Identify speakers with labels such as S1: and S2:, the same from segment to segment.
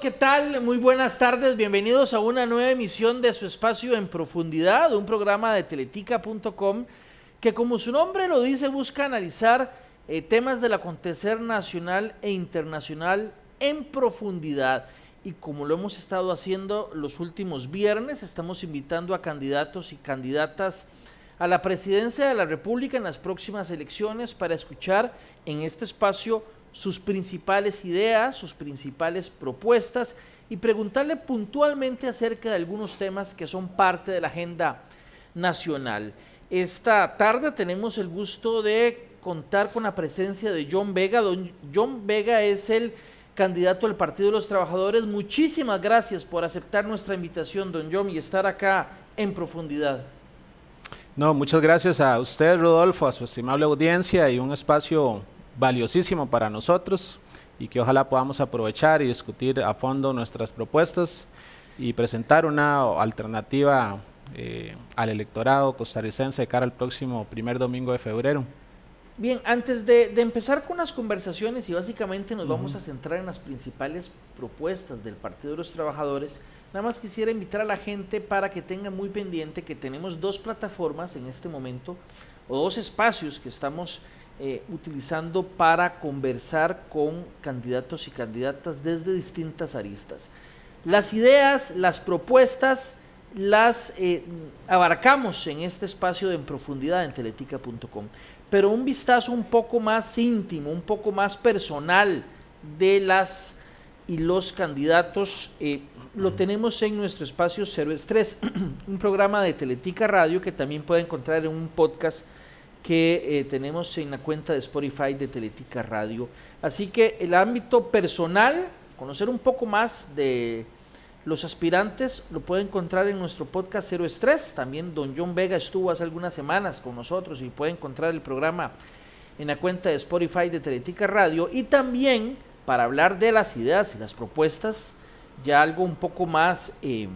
S1: ¿qué tal? Muy buenas tardes, bienvenidos a una nueva emisión de su espacio en profundidad, un programa de teletica.com que como su nombre lo dice busca analizar eh, temas del acontecer nacional e internacional en profundidad. Y como lo hemos estado haciendo los últimos viernes, estamos invitando a candidatos y candidatas a la presidencia de la República en las próximas elecciones para escuchar en este espacio sus principales ideas, sus principales propuestas y preguntarle puntualmente acerca de algunos temas que son parte de la agenda nacional. Esta tarde tenemos el gusto de contar con la presencia de John Vega. Don John Vega es el candidato al Partido de los Trabajadores. Muchísimas gracias por aceptar nuestra invitación, don John, y estar acá en profundidad.
S2: No, muchas gracias a usted, Rodolfo, a su estimable audiencia y un espacio valiosísimo para nosotros y que ojalá podamos aprovechar y discutir a fondo nuestras propuestas y presentar una alternativa eh, al electorado costarricense de cara al próximo primer domingo de febrero.
S1: Bien, antes de, empezar con las conversaciones y básicamente nos vamos a centrar en las principales propuestas del Partido de los Trabajadores, nada más quisiera invitar a la gente para que tenga muy pendiente que tenemos dos plataformas en este momento o dos espacios que estamos eh, utilizando para conversar con candidatos y candidatas desde distintas aristas. Las ideas, las propuestas, las eh, abarcamos en este espacio de en profundidad en teletica.com. Pero un vistazo un poco más íntimo, un poco más personal de las y los candidatos eh, lo tenemos en nuestro espacio Cero Estrés, un programa de Teletica Radio que también puede encontrar en un podcast que eh, tenemos en la cuenta de Spotify de Teletica Radio. Así que el ámbito personal, conocer un poco más de los aspirantes, lo puede encontrar en nuestro podcast Cero Estrés. También don John Vega estuvo hace algunas semanas con nosotros y puede encontrar el programa en la cuenta de Spotify de Teletica Radio. Y también para hablar de las ideas y las propuestas, ya algo un poco más... Em,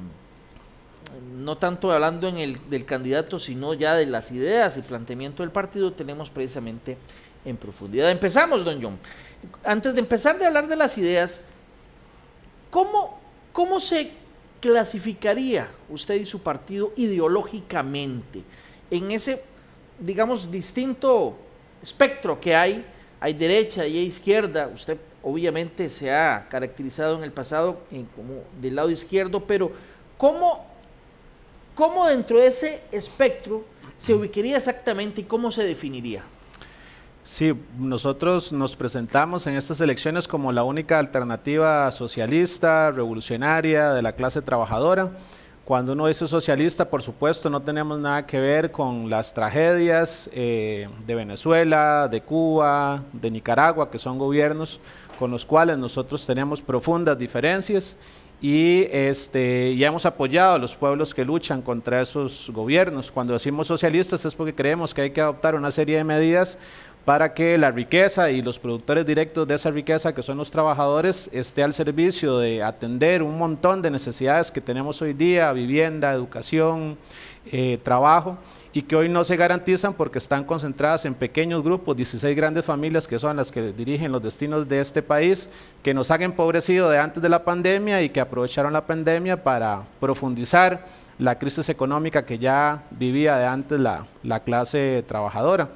S1: no tanto hablando en el, del candidato, sino ya de las ideas y planteamiento del partido, tenemos precisamente en profundidad. Empezamos, don John. Antes de empezar de hablar de las ideas, ¿cómo, cómo se clasificaría usted y su partido ideológicamente en ese, digamos, distinto espectro que hay? Hay derecha y hay izquierda. Usted obviamente se ha caracterizado en el pasado en, como del lado izquierdo, pero ¿cómo ¿Cómo dentro de ese espectro se ubicaría exactamente y cómo se definiría?
S2: Sí, nosotros nos presentamos en estas elecciones como la única alternativa socialista, revolucionaria, de la clase trabajadora. Cuando uno dice socialista, por supuesto, no tenemos nada que ver con las tragedias eh, de Venezuela, de Cuba, de Nicaragua, que son gobiernos con los cuales nosotros tenemos profundas diferencias y este, hemos apoyado a los pueblos que luchan contra esos gobiernos. Cuando decimos socialistas es porque creemos que hay que adoptar una serie de medidas para que la riqueza y los productores directos de esa riqueza, que son los trabajadores, esté al servicio de atender un montón de necesidades que tenemos hoy día, vivienda, educación, eh, trabajo, y que hoy no se garantizan porque están concentradas en pequeños grupos, 16 grandes familias que son las que dirigen los destinos de este país, que nos han empobrecido de antes de la pandemia y que aprovecharon la pandemia para profundizar la crisis económica que ya vivía de antes la clase trabajadora.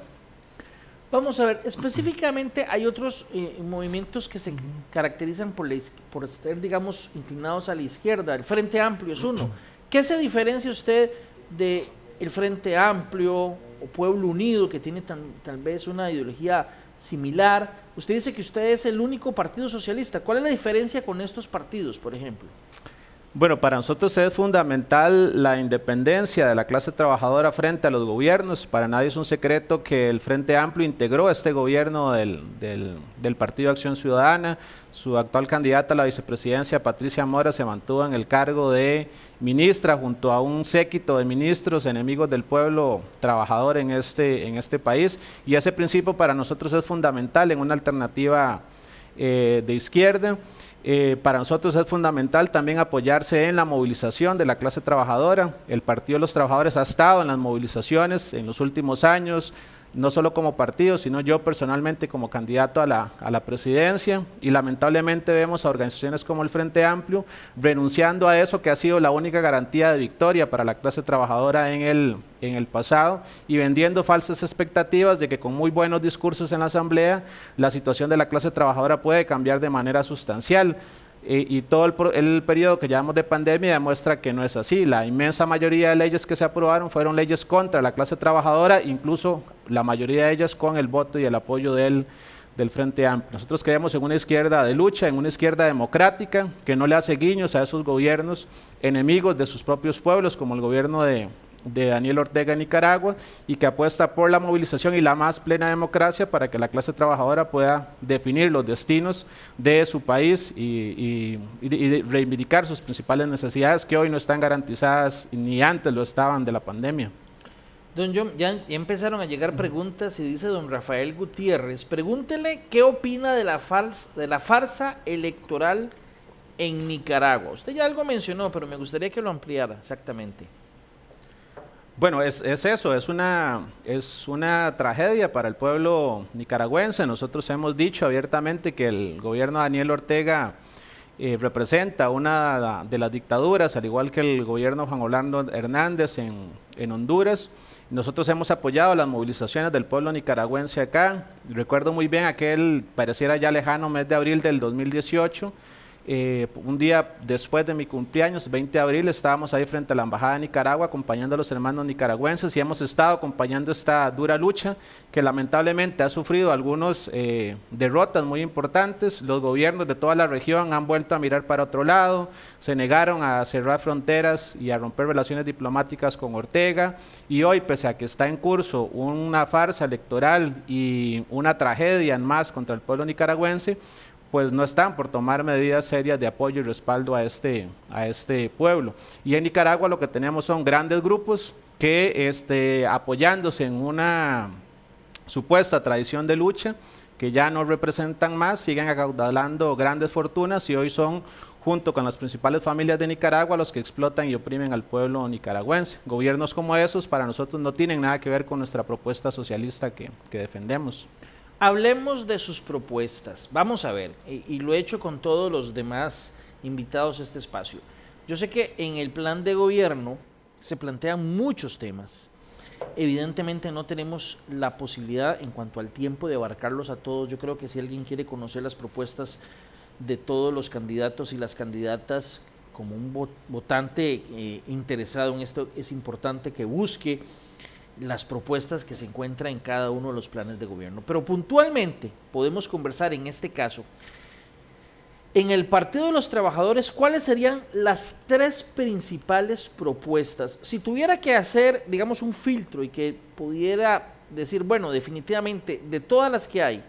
S1: Vamos a ver, específicamente hay otros eh, movimientos que se caracterizan por, por estar, digamos, inclinados a la izquierda. El Frente Amplio es uno. ¿Qué se diferencia usted de el Frente Amplio o Pueblo Unido, que tiene tal vez una ideología similar? Usted dice que usted es el único partido socialista. ¿Cuál es la diferencia con estos partidos, por ejemplo?
S2: Bueno, para nosotros es fundamental la independencia de la clase trabajadora frente a los gobiernos. Para nadie es un secreto que el Frente Amplio integró este gobierno del, del, Partido Acción Ciudadana. Su actual candidata a la vicepresidencia, Patricia Mora, se mantuvo en el cargo de ministra junto a un séquito de ministros enemigos del pueblo trabajador en este, este país. Y ese principio para nosotros es fundamental en una alternativa eh, de izquierda. Eh, para nosotros es fundamental también apoyarse en la movilización de la clase trabajadora. El Partido de los Trabajadores ha estado en las movilizaciones en los últimos años, no solo como partido, sino yo personalmente como candidato a la, presidencia. Y lamentablemente vemos a organizaciones como el Frente Amplio renunciando a eso que ha sido la única garantía de victoria para la clase trabajadora en el, en el pasado y vendiendo falsas expectativas de que con muy buenos discursos en la Asamblea la situación de la clase trabajadora puede cambiar de manera sustancial y, todo el, el, periodo que llevamos de pandemia demuestra que no es así. La inmensa mayoría de leyes que se aprobaron fueron leyes contra la clase trabajadora, incluso la mayoría de ellas con el voto y el apoyo del, del Frente Amplio. Nosotros creemos en una izquierda de lucha, en una izquierda democrática, que no le hace guiños a esos gobiernos enemigos de sus propios pueblos, como el gobierno de, de Daniel Ortega en Nicaragua y que apuesta por la movilización y la más plena democracia para que la clase trabajadora pueda definir los destinos de su país y, reivindicar sus principales necesidades que hoy no están garantizadas ni antes lo estaban de la pandemia.
S1: Don John, ya, empezaron a llegar preguntas y dice don Rafael Gutiérrez, pregúntele qué opina de la, farsa, de la farsa electoral en Nicaragua. Usted ya algo mencionó, pero me gustaría que lo ampliara exactamente.
S2: Bueno, es, es, eso, es una, es una tragedia para el pueblo nicaragüense. Nosotros hemos dicho abiertamente que el gobierno de Daniel Ortega eh, representa una de las dictaduras, al igual que el gobierno Juan Orlando Hernández en, en Honduras. Nosotros hemos apoyado las movilizaciones del pueblo nicaragüense acá. Recuerdo muy bien aquel, pareciera ya lejano, mes de abril del 2018 eh, un día después de mi cumpleaños, 20 de abril, estábamos ahí frente a la Embajada de Nicaragua acompañando a los hermanos nicaragüenses y hemos estado acompañando esta dura lucha que lamentablemente ha sufrido algunas eh, derrotas muy importantes. Los gobiernos de toda la región han vuelto a mirar para otro lado, se negaron a cerrar fronteras y a romper relaciones diplomáticas con Ortega y hoy, pese a que está en curso una farsa electoral y una tragedia en más contra el pueblo nicaragüense, pues no están por tomar medidas serias de apoyo y respaldo a este, a este pueblo. Y en Nicaragua lo que tenemos son grandes grupos que este, apoyándose en una supuesta tradición de lucha, que ya no representan más, siguen acaudalando grandes fortunas y hoy son junto con las principales familias de Nicaragua, los que explotan y oprimen al pueblo nicaragüense. Gobiernos como esos para nosotros no tienen nada que ver con nuestra propuesta socialista que, que
S1: defendemos. Hablemos de sus propuestas. Vamos a ver, y, lo he hecho con todos los demás invitados a este espacio. Yo sé que en el plan de gobierno se plantean muchos temas. Evidentemente no tenemos la posibilidad en cuanto al tiempo de abarcarlos a todos. Yo creo que si alguien quiere conocer las propuestas de todos los candidatos y las candidatas como un votante eh, interesado en esto, es importante que busque las propuestas que se encuentran en cada uno de los planes de gobierno. Pero puntualmente podemos conversar en este caso, en el Partido de los Trabajadores, ¿cuáles serían las tres principales propuestas? Si tuviera que hacer, digamos, un filtro y que pudiera decir, bueno, definitivamente, de todas las que hay,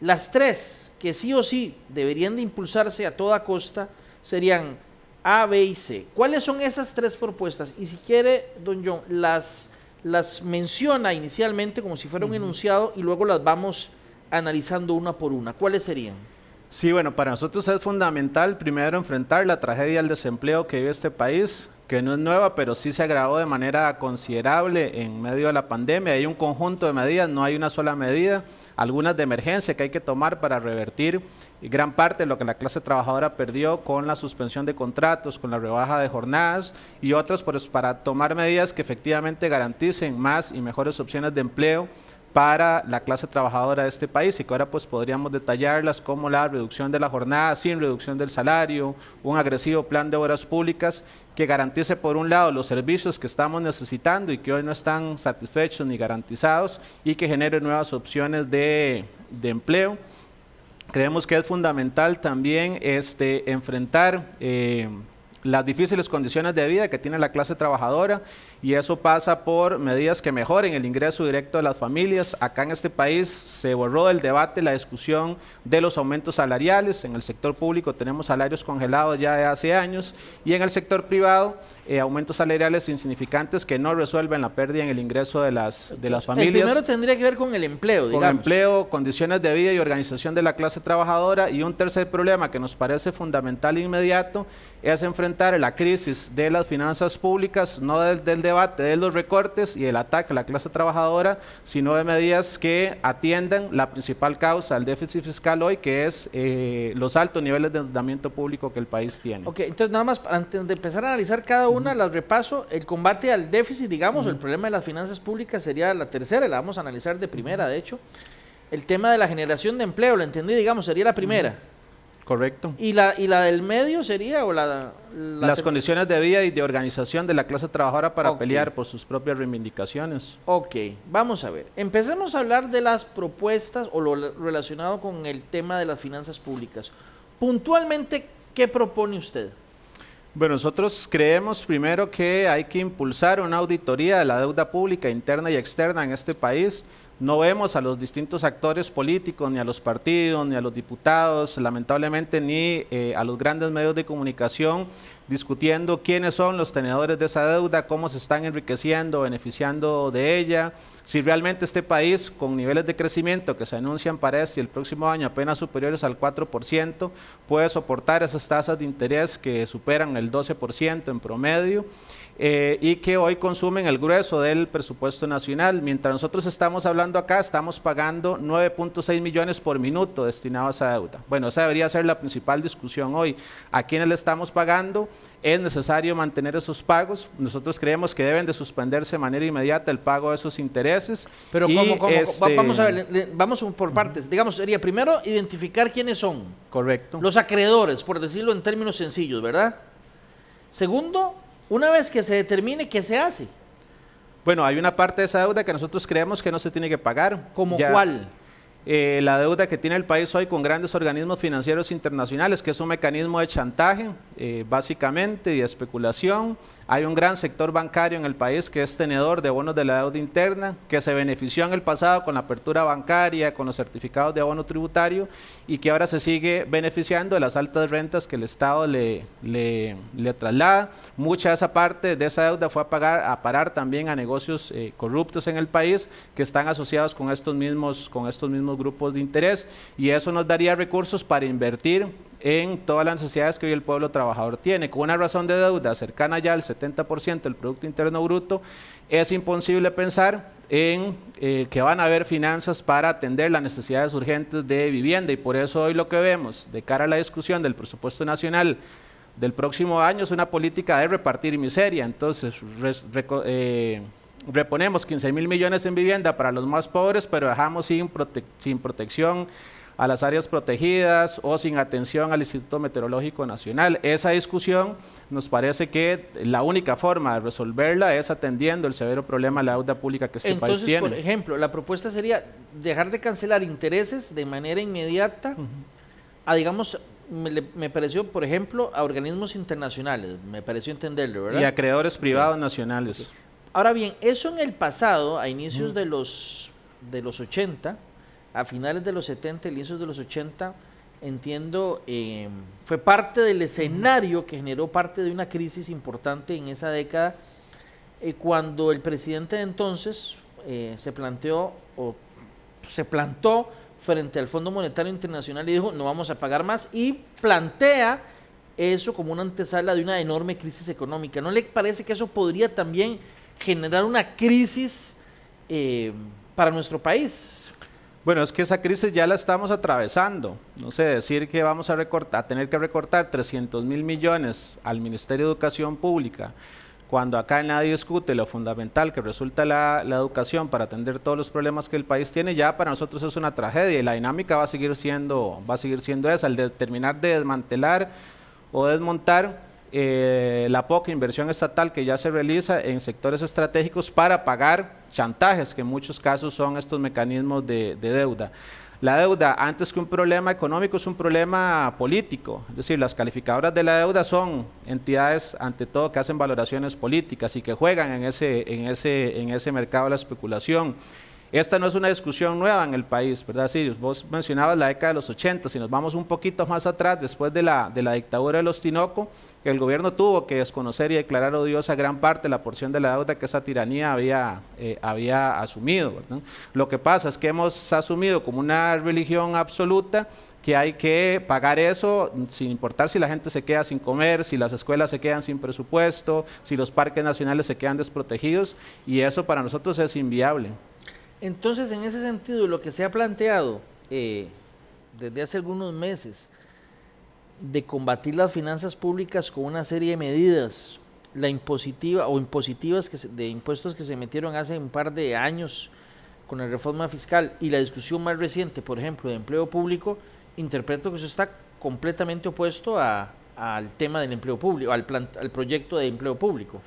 S1: las tres que sí o sí deberían de impulsarse a toda costa serían A, B y C. ¿Cuáles son esas tres propuestas? Y si quiere, don John, las las menciona inicialmente como si fuera un enunciado y luego las vamos analizando una por una. ¿Cuáles serían? Sí, bueno, para nosotros
S2: es fundamental primero enfrentar la tragedia del desempleo que vive este país, que no es nueva, pero sí se agravó de manera considerable en medio de la pandemia. Hay un conjunto de medidas, no hay una sola medida, algunas de emergencia que hay que tomar para revertir gran parte de lo que la clase trabajadora perdió con la suspensión de contratos, con la rebaja de jornadas y otras pues, para tomar medidas que efectivamente garanticen más y mejores opciones de empleo para la clase trabajadora de este país y que ahora pues podríamos detallarlas como la reducción de la jornada sin reducción del salario, un agresivo plan de obras públicas que garantice por un lado los servicios que estamos necesitando y que hoy no están satisfechos ni garantizados y que genere nuevas opciones de, empleo. Creemos que es fundamental también este, enfrentar eh, las difíciles condiciones de vida que tiene la clase trabajadora y eso pasa por medidas que mejoren el ingreso directo de las familias. Acá en este país se borró del debate la discusión de los aumentos salariales. En el sector público tenemos salarios congelados ya de hace años y en el sector privado eh, aumentos salariales insignificantes que no resuelven la pérdida en el ingreso de las, de las familias. El primero
S1: tendría que ver con el empleo, digamos. Con
S2: empleo, condiciones de vida y organización de la clase trabajadora. Y un tercer problema que nos parece fundamental e inmediato es enfrentar la crisis de las finanzas públicas, no desde el debate de los recortes y el ataque a la clase trabajadora, sino de medidas que atiendan la principal causa del déficit fiscal hoy, que es eh, los altos niveles de endeudamiento público que el país tiene.
S1: Ok, entonces nada más, antes de empezar a analizar cada una, las repaso, el combate al déficit, digamos, el problema de las finanzas públicas sería la tercera, la vamos a analizar de primera, de hecho. El tema de la generación de empleo, lo entendí, digamos, sería la primera. Correcto. ¿Y la, y la del medio sería o la, las
S2: condiciones de vida y de organización de la clase trabajadora para pelear por sus propias reivindicaciones? Ok, vamos a ver.
S1: Empecemos a hablar de las propuestas o lo relacionado con el tema de las finanzas públicas. Puntualmente, ¿qué propone usted?
S2: Bueno, nosotros creemos primero que hay que impulsar una auditoría de la deuda pública interna y externa en este país no vemos a los distintos actores políticos, ni a los partidos, ni a los diputados, lamentablemente, ni eh, a los grandes medios de comunicación discutiendo quiénes son los tenedores de esa deuda, cómo se están enriqueciendo, beneficiando de ella, si realmente este país, con niveles de crecimiento que se anuncian para este y el próximo año apenas superiores al 4%, puede soportar esas tasas de interés que superan el 12% en promedio. Eh, y que hoy consumen el grueso del presupuesto nacional. Mientras nosotros estamos hablando acá, estamos pagando 9.6 millones por minuto destinados a esa deuda. Bueno, esa debería ser la principal discusión hoy. ¿A quiénes le estamos pagando? ¿Es necesario mantener esos pagos? Nosotros creemos que deben de suspenderse de manera inmediata el pago de esos intereses. Pero ¿cómo, este vamos a
S1: ver, vamos por partes. Digamos, sería primero identificar quiénes son. Correcto. Los acreedores, por decirlo en términos sencillos, ¿verdad? Segundo, una vez que se determine, ¿qué se hace? Bueno, hay una parte de esa deuda que nosotros creemos que no se tiene que pagar.
S2: ¿Cómo cuál? Eh, la deuda que tiene el país hoy con grandes organismos financieros internacionales, que es un mecanismo de chantaje eh, básicamente y especulación. Hay un gran sector bancario en el país que es tenedor de bonos de la deuda interna, que se benefició en el pasado con la apertura bancaria, con los certificados de abono tributario y que ahora se sigue beneficiando de las altas rentas que el Estado le, le, traslada. Mucha de esa parte de esa deuda fue a, pagar, a parar también a negocios eh, corruptos en el país que están asociados con estos, mismos, con estos mismos grupos de interés y eso nos daría recursos para invertir en todas las necesidades que hoy el pueblo trabajador tiene. Con una razón de deuda cercana ya al 70% del Producto Interno Bruto, es imposible pensar en eh, que van a haber finanzas para atender las necesidades urgentes de vivienda y por eso hoy lo que vemos de cara a la discusión del presupuesto nacional del próximo año es una política de repartir miseria. Entonces, eh, reponemos 15 mil millones en vivienda para los más pobres, pero dejamos sin, sin protección a las áreas protegidas o sin atención al Instituto Meteorológico Nacional. Esa discusión nos parece que la única forma de resolverla es atendiendo el severo problema de la deuda pública que se este país tiene. Entonces, por
S1: ejemplo, la propuesta sería dejar de cancelar intereses de manera inmediata a, digamos, me, pareció, por ejemplo, a organismos internacionales, me pareció entenderlo, ¿verdad? Y a creadores privados nacionales. Ahora bien, eso en el pasado, a inicios de los de los 80, a finales de los 70 y inicios de los 80, entiendo, eh, fue parte del escenario que generó parte de una crisis importante en esa década, eh, cuando el presidente de entonces eh, se planteó o se plantó frente al Fondo Monetario Internacional y dijo, no vamos a pagar más, y plantea eso como una antesala de una enorme crisis económica. ¿No le parece que eso podría también generar una crisis para nuestro país?
S2: Bueno, es que esa crisis ya la estamos atravesando. No sé, decir que vamos a, tener que recortar 300 mil millones al Ministerio de Educación Pública, cuando acá nadie discute lo fundamental que resulta la, educación para atender todos los problemas que el país tiene, ya para nosotros es una tragedia y la dinámica va a seguir siendo, va a seguir siendo esa, el de terminar de desmantelar o desmontar eh, la poca inversión estatal que ya se realiza en sectores estratégicos para pagar chantajes, que en muchos casos son estos mecanismos de, deuda. La deuda, antes que un problema económico, es un problema político. Es decir, las calificadoras de la deuda son entidades, ante todo, que hacen valoraciones políticas y que juegan en ese, en ese mercado de la especulación. Esta no es una discusión nueva en el país, ¿verdad, Sirius? Vos mencionabas la década de los 80, si nos vamos un poquito más atrás, después de la, dictadura de los Tinoco, el gobierno tuvo que desconocer y declarar odiosa gran parte la porción de la deuda que esa tiranía había, eh, había asumido. ¿verdad? Lo que pasa es que hemos asumido como una religión absoluta que hay que pagar eso sin importar si la gente se queda sin comer, si las escuelas se quedan sin presupuesto, si los parques nacionales se quedan desprotegidos, y eso para nosotros es inviable.
S1: Entonces, en ese sentido, lo que se ha planteado eh, desde hace algunos meses de combatir las finanzas públicas con una serie de medidas, la impositiva o impositivas que de impuestos que se metieron hace un par de años con la reforma fiscal y la discusión más reciente, por ejemplo, de empleo público, interpreto que eso está completamente opuesto al tema del empleo público, al proyecto de empleo público.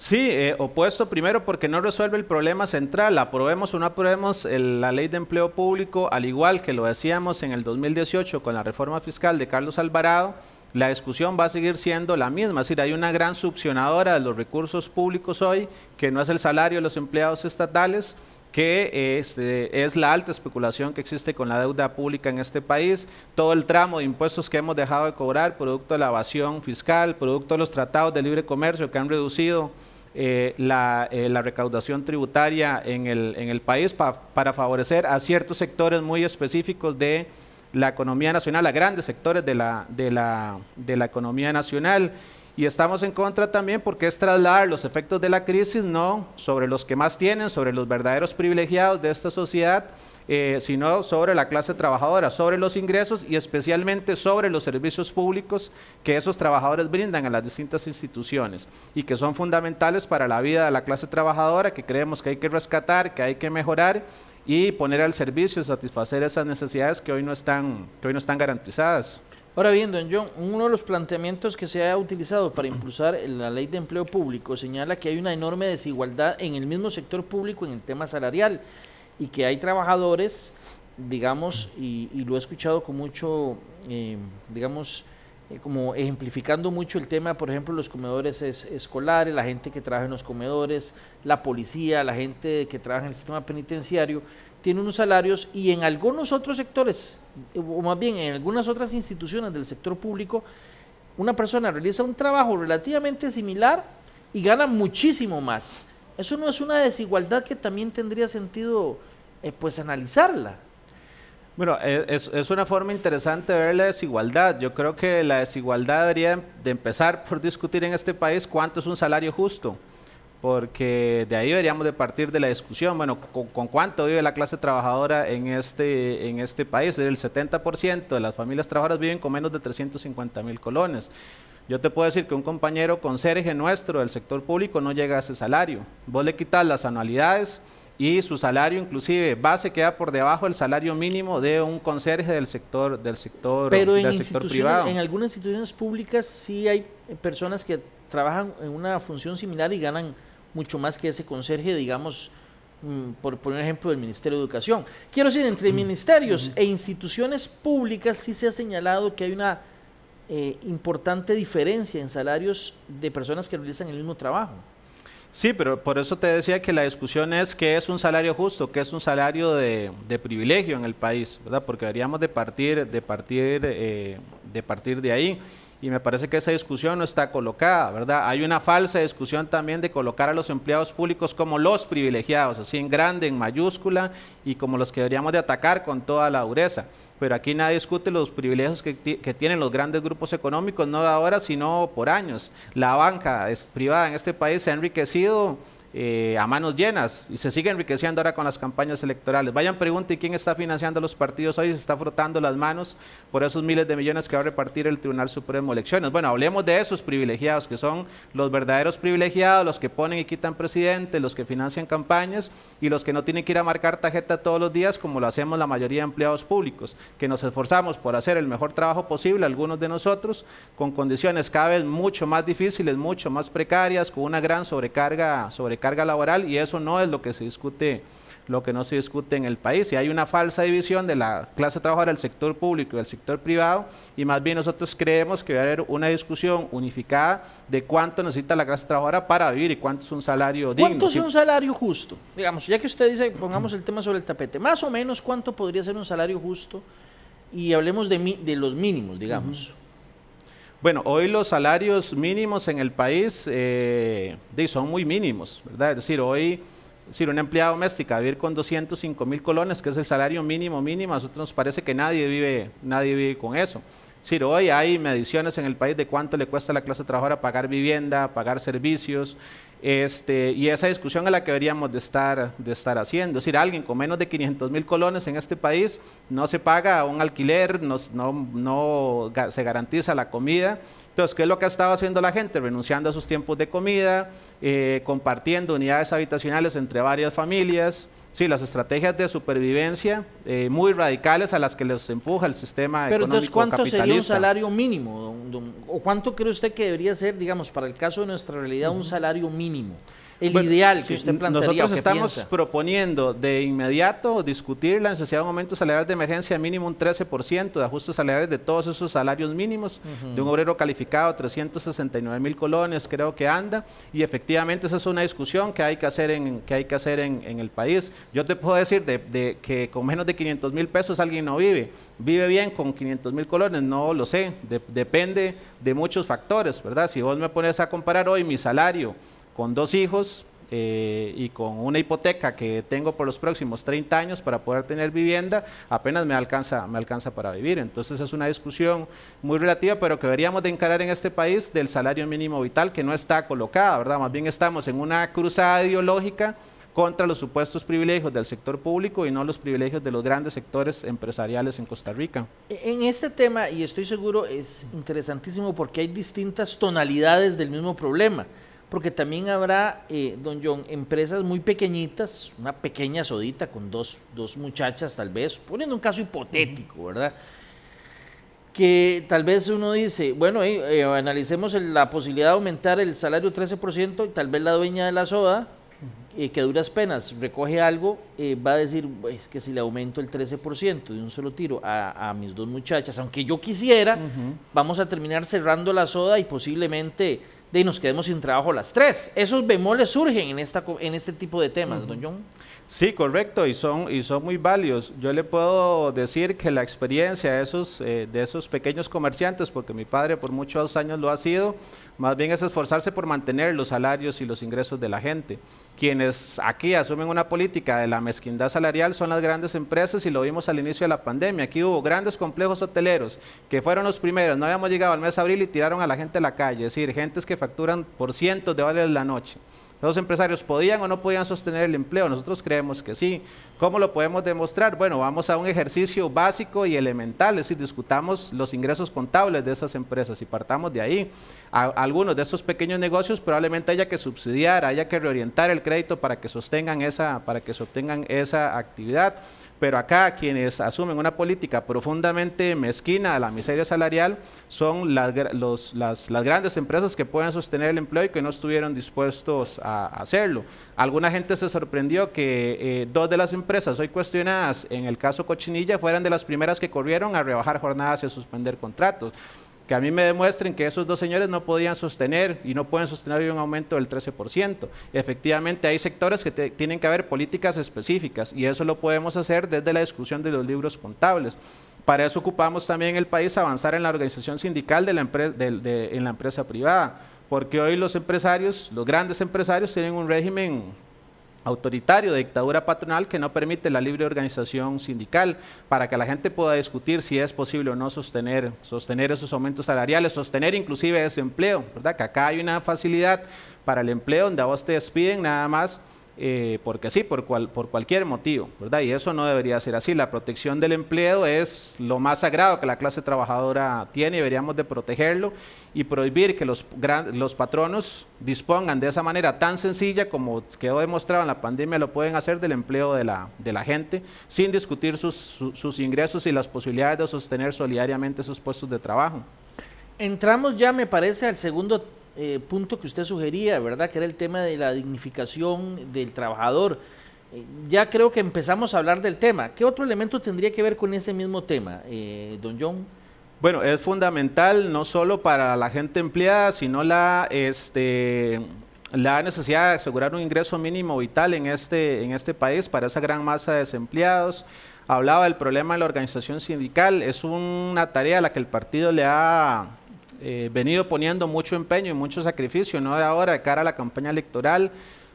S1: Sí,
S2: eh, opuesto primero porque no resuelve el problema central. Aprobemos o no aprobemos la ley de empleo público, al igual que lo decíamos en el 2018 con la reforma fiscal de Carlos Alvarado, la discusión va a seguir siendo la misma. Es decir, hay una gran succionadora de los recursos públicos hoy, que no es el salario de los empleados estatales, que este, es, la alta especulación que existe con la deuda pública en este país, todo el tramo de impuestos que hemos dejado de cobrar, producto de la evasión fiscal, producto de los tratados de libre comercio que han reducido eh, eh, la, recaudación tributaria en el, país para favorecer a ciertos sectores muy específicos de la economía nacional, a grandes sectores de la, de la economía nacional. Y estamos en contra también porque es trasladar los efectos de la crisis no sobre los que más tienen, sobre los verdaderos privilegiados de esta sociedad, eh, sino sobre la clase trabajadora, sobre los ingresos y especialmente sobre los servicios públicos que esos trabajadores brindan a las distintas instituciones y que son fundamentales para la vida de la clase trabajadora, que creemos que hay que rescatar, que hay que mejorar y poner al servicio, satisfacer esas necesidades que hoy no están, que hoy no están garantizadas.
S1: Ahora bien, don John, uno de los planteamientos que se ha utilizado para impulsar la ley de empleo público señala que hay una enorme desigualdad en el mismo sector público en el tema salarial y que hay trabajadores, digamos, y, lo he escuchado con mucho, eh, digamos, eh, como ejemplificando mucho el tema, por ejemplo, los comedores escolares, la gente que trabaja en los comedores, la policía, la gente que trabaja en el sistema penitenciario, tiene unos salarios y en algunos otros sectores, o más bien en algunas otras instituciones del sector público, una persona realiza un trabajo relativamente similar y gana muchísimo más. Eso no es una desigualdad que también tendría sentido eh, pues analizarla.
S2: Bueno, e, es, es, una forma interesante de ver la desigualdad. Yo creo que la desigualdad debería de empezar por discutir en este país cuánto es un salario justo porque de ahí deberíamos de partir de la discusión, bueno, ¿con, cuánto vive la clase trabajadora en este, en este país? El 70% de las familias trabajadoras viven con menos de 350 mil colones. Yo te puedo decir que un compañero conserje nuestro del sector público no llega a ese salario. Vos le quitas las anualidades y su salario inclusive base queda por debajo del salario mínimo de un conserje del sector del sector Pero sector privado. En algunas
S1: instituciones públicas sí hay personas que trabajan en una función similar y ganan mucho más que ese conserje, digamos, mm, por poner ejemplo del Ministerio de Educación. Quiero decir, entre ministerios e instituciones públicas sí se ha señalado que hay una eh, importante diferencia en salarios de personas que realizan el mismo trabajo.
S2: Sí, pero por eso te decía que la discusión es qué es un salario justo, qué es un salario de, privilegio en el país, ¿verdad? Porque deberíamos de partir de, partir, eh, de, partir de ahí y me parece que esa discusión no está colocada, ¿verdad? Hay una falsa discusión también de colocar a los empleados públicos como los privilegiados, así en grande, en mayúscula, y como los que deberíamos de atacar con toda la dureza. Pero aquí nadie discute los privilegios que, tienen los grandes grupos económicos, no ahora, sino por años. La banca es privada en este país se ha enriquecido eh, a manos llenas y se sigue enriqueciendo ahora con las campañas electorales. Vayan, preguntando quién está financiando los partidos hoy, se está frotando las manos por esos miles de millones que va a repartir el Tribunal Supremo Elecciones. Bueno, hablemos de esos privilegiados, que son los verdaderos privilegiados, los que ponen y quitan presidentes, los que financian campañas y los que no tienen que ir a marcar tarjeta todos los días, como lo hacemos la mayoría de empleados públicos, que nos esforzamos por hacer el mejor trabajo posible, algunos de nosotros, con condiciones cada vez mucho más difíciles, mucho más precarias, con una gran sobrecarga, sobrecarga carga laboral y eso no es lo que se discute lo que no se discute en el país. Y hay una falsa división de la clase trabajadora del sector público y del sector privado, y más bien nosotros creemos que va a haber una discusión unificada de cuánto necesita la clase trabajadora para vivir y cuánto es un
S1: salario digno. ¿Cuánto es un salario justo? Digamos, ya que usted dice, pongamos el tema sobre el tapete, más o menos cuánto podría ser un salario justo y hablemos de, de los mínimos, digamos.
S2: Bueno, hoy los salarios mínimos en el país eh, son muy mínimos, ¿verdad? Es decir, hoy si una empleada doméstica vivir con 205 mil colones, que es el salario mínimo mínimo, a nosotros nos parece que nadie vive, nadie vive con eso. Es decir, hoy hay mediciones en el país de cuánto le cuesta a la clase trabajadora pagar vivienda, pagar servicios, este, y esa discusión es la que deberíamos de estar, de estar haciendo. Es decir, alguien con menos de 500 mil colones en este país no se paga un alquiler, no, se garantiza la comida. Entonces, ¿qué es lo que ha estado haciendo la gente? Renunciando a sus tiempos de comida, eh, compartiendo unidades habitacionales entre varias familias. Sí, las estrategias de supervivencia eh, muy radicales a las que les empuja el sistema Pero entonces, ¿cuánto sería un salario
S1: mínimo? ¿O cuánto cree usted que debería ser, digamos, para el caso de nuestra realidad, un salario mínimo? el ideal que usted plantea. Nosotros estamos
S2: proponiendo de inmediato discutir la necesidad de un aumento salarial de emergencia mínimo un 13%, de ajustes salariales de todos esos salarios mínimos, de un obrero calificado 369 mil colones, creo que anda, y efectivamente esa es una discusión que hay que hacer en, que hay que hacer en, el país. Yo te puedo decir de, que con menos de 500 mil pesos alguien no vive. ¿Vive bien con 500 mil colones? No lo sé, depende de muchos factores, ¿verdad? Si vos me pones a comparar hoy mi salario con dos hijos eh, y con una hipoteca que tengo por los próximos 30 años para poder tener vivienda, apenas me alcanza, me alcanza para vivir. Entonces es una discusión muy relativa, pero que deberíamos de encarar en este país del salario mínimo vital que no está colocada, ¿verdad? Más bien estamos en una cruzada ideológica contra los supuestos privilegios del sector público y no los privilegios de los grandes sectores empresariales en Costa Rica.
S1: E, en este tema, y estoy seguro, es interesantísimo porque hay distintas tonalidades del mismo problema porque también habrá, eh, don John, empresas muy pequeñitas, una pequeña sodita con dos, muchachas tal vez, poniendo un caso hipotético, ¿verdad? que tal vez uno dice, bueno, eh, eh, analicemos la posibilidad de aumentar el salario 13% y tal vez la dueña de la soda, que a duras penas recoge algo, va a decir, pues, es que si le aumento el 13% de un solo tiro a, mis dos muchachas, aunque yo quisiera, vamos a terminar cerrando la soda y posiblemente de nos quedemos sin trabajo las tres. Esos bemoles surgen en, esta, en este tipo de temas, don John.
S2: Sí, correcto, y son, y son muy válidos. Yo le puedo decir que la experiencia de esos, eh, de esos pequeños comerciantes, porque mi padre por muchos años lo ha sido, más bien es esforzarse por mantener los salarios y los ingresos de la gente. Quienes aquí asumen una política de la mezquindad salarial son las grandes empresas y lo vimos al inicio de la pandemia. Aquí hubo grandes complejos hoteleros que fueron los primeros, no habíamos llegado al mes de abril y tiraron a la gente a la calle, es decir, gentes que facturan por cientos de dólares la noche. ¿Los empresarios podían o no podían sostener el empleo? Nosotros creemos que sí. ¿Cómo lo podemos demostrar? Bueno, vamos a un ejercicio básico y elemental, es decir, discutamos los ingresos contables de esas empresas y partamos de ahí. algunos de esos pequeños negocios probablemente haya que subsidiar, haya que reorientar el crédito para que sostengan esa, para que sostengan esa actividad. Pero acá quienes asumen una política profundamente mezquina a la miseria salarial son las, grandes empresas que pueden sostener el empleo y que no estuvieron dispuestos a, hacerlo. Alguna gente se sorprendió que eh, dos de las empresas hoy cuestionadas, en el caso Cochinilla, fueran de las primeras que corrieron a rebajar jornadas y a suspender contratos que a mí me demuestren que esos dos señores no podían sostener y no pueden sostener un aumento del 13%. Efectivamente, hay sectores que tienen que haber políticas específicas y eso lo podemos hacer desde la discusión de los libros contables. Para eso ocupamos también el país avanzar en la organización sindical de la en la empresa privada, porque hoy los empresarios, los grandes empresarios, tienen un régimen autoritario de dictadura patronal que no permite la libre organización sindical para que la gente pueda discutir si es posible o no sostener, sostener esos aumentos salariales, sostener inclusive ese empleo, ¿verdad? Que acá hay una facilidad para el empleo donde a vos te despiden nada más eh, porque sí, por, cual, por cualquier motivo, ¿verdad? Y eso no debería ser así. La protección del empleo es lo más sagrado que la clase trabajadora tiene y deberíamos de protegerlo y prohibir que los, gran, los patronos dispongan de esa manera tan sencilla como quedó demostrado en la pandemia, lo pueden hacer del empleo de la, de la gente, sin discutir sus, sus ingresos y las posibilidades de sostener solidariamente sus puestos de trabajo.
S1: Entramos ya, me parece, al segundo eh, punto que usted sugería, ¿verdad? Que era el tema de la dignificación del trabajador. Eh, ya creo que empezamos a hablar del tema. ¿Qué otro elemento tendría que ver con ese mismo tema, eh, don John? Bueno, es fundamental no
S2: solo para la gente empleada, sino la, este, la necesidad de asegurar un ingreso mínimo vital en este, en este país para esa gran masa de desempleados hablaba del problema de la organización sindical. Es una tarea a la que el partido le ha eh, venido poniendo mucho empeño y mucho sacrificio, no de ahora, de cara a la campaña electoral.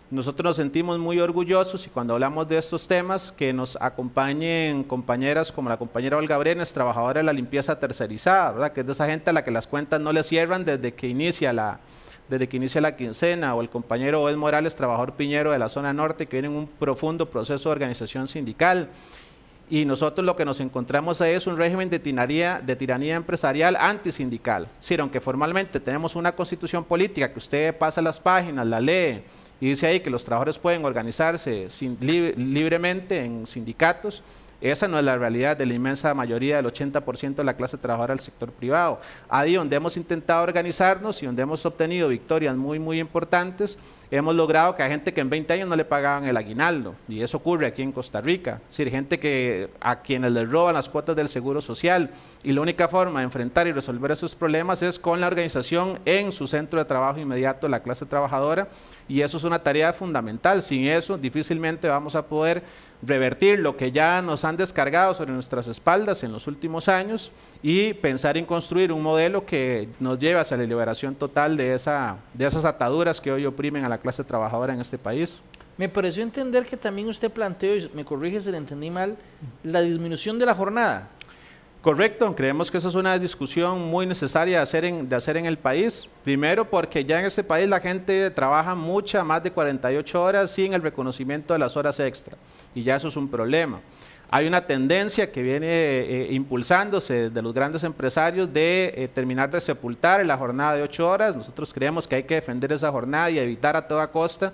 S2: Nosotros nos sentimos muy orgullosos y cuando hablamos de estos temas, que nos acompañen compañeras como la compañera Olga Brenes, trabajadora de la limpieza tercerizada, que es de esa gente a la que las cuentas no le cierran desde que inicia la, desde que inicia la quincena, o el compañero Oed Morales, trabajador piñero de la zona norte, que viene en un profundo proceso de organización sindical y nosotros lo que nos encontramos es un régimen de tiranía, de tiranía empresarial antisindical. Es aunque formalmente tenemos una constitución política que usted pasa las páginas, la lee y dice ahí que los trabajadores pueden organizarse libremente en sindicatos, esa no es la realidad de la inmensa mayoría del 80% de la clase trabajadora del sector privado. Ahí donde hemos intentado organizarnos y donde hemos obtenido victorias muy, muy importantes, hemos logrado que a gente que en 20 años no le pagaban el aguinaldo, y eso ocurre aquí en Costa Rica, es decir, gente que, a quienes les roban las cuotas del seguro social, y la única forma de enfrentar y resolver esos problemas es con la organización en su centro de trabajo inmediato la clase trabajadora, y eso es una tarea fundamental, sin eso difícilmente vamos a poder revertir lo que ya nos han descargado sobre nuestras espaldas en los últimos años y pensar en construir un modelo que nos lleve hacia la liberación total de, esa, de esas ataduras que hoy oprimen a la clase trabajadora en
S1: este país. Me pareció entender que también usted planteó, y me corrige si le entendí mal, la disminución de la jornada. Correcto, creemos que esa es una discusión muy necesaria de hacer,
S2: en, el país. Primero porque ya en este país la gente trabaja mucha, más de 48 horas sin el reconocimiento de las horas extra y ya eso es un problema. Hay una tendencia que viene eh, impulsándose de los grandes empresarios de eh, terminar de sepultar en la jornada de 8 horas. Nosotros creemos que hay que defender esa jornada y evitar a toda costa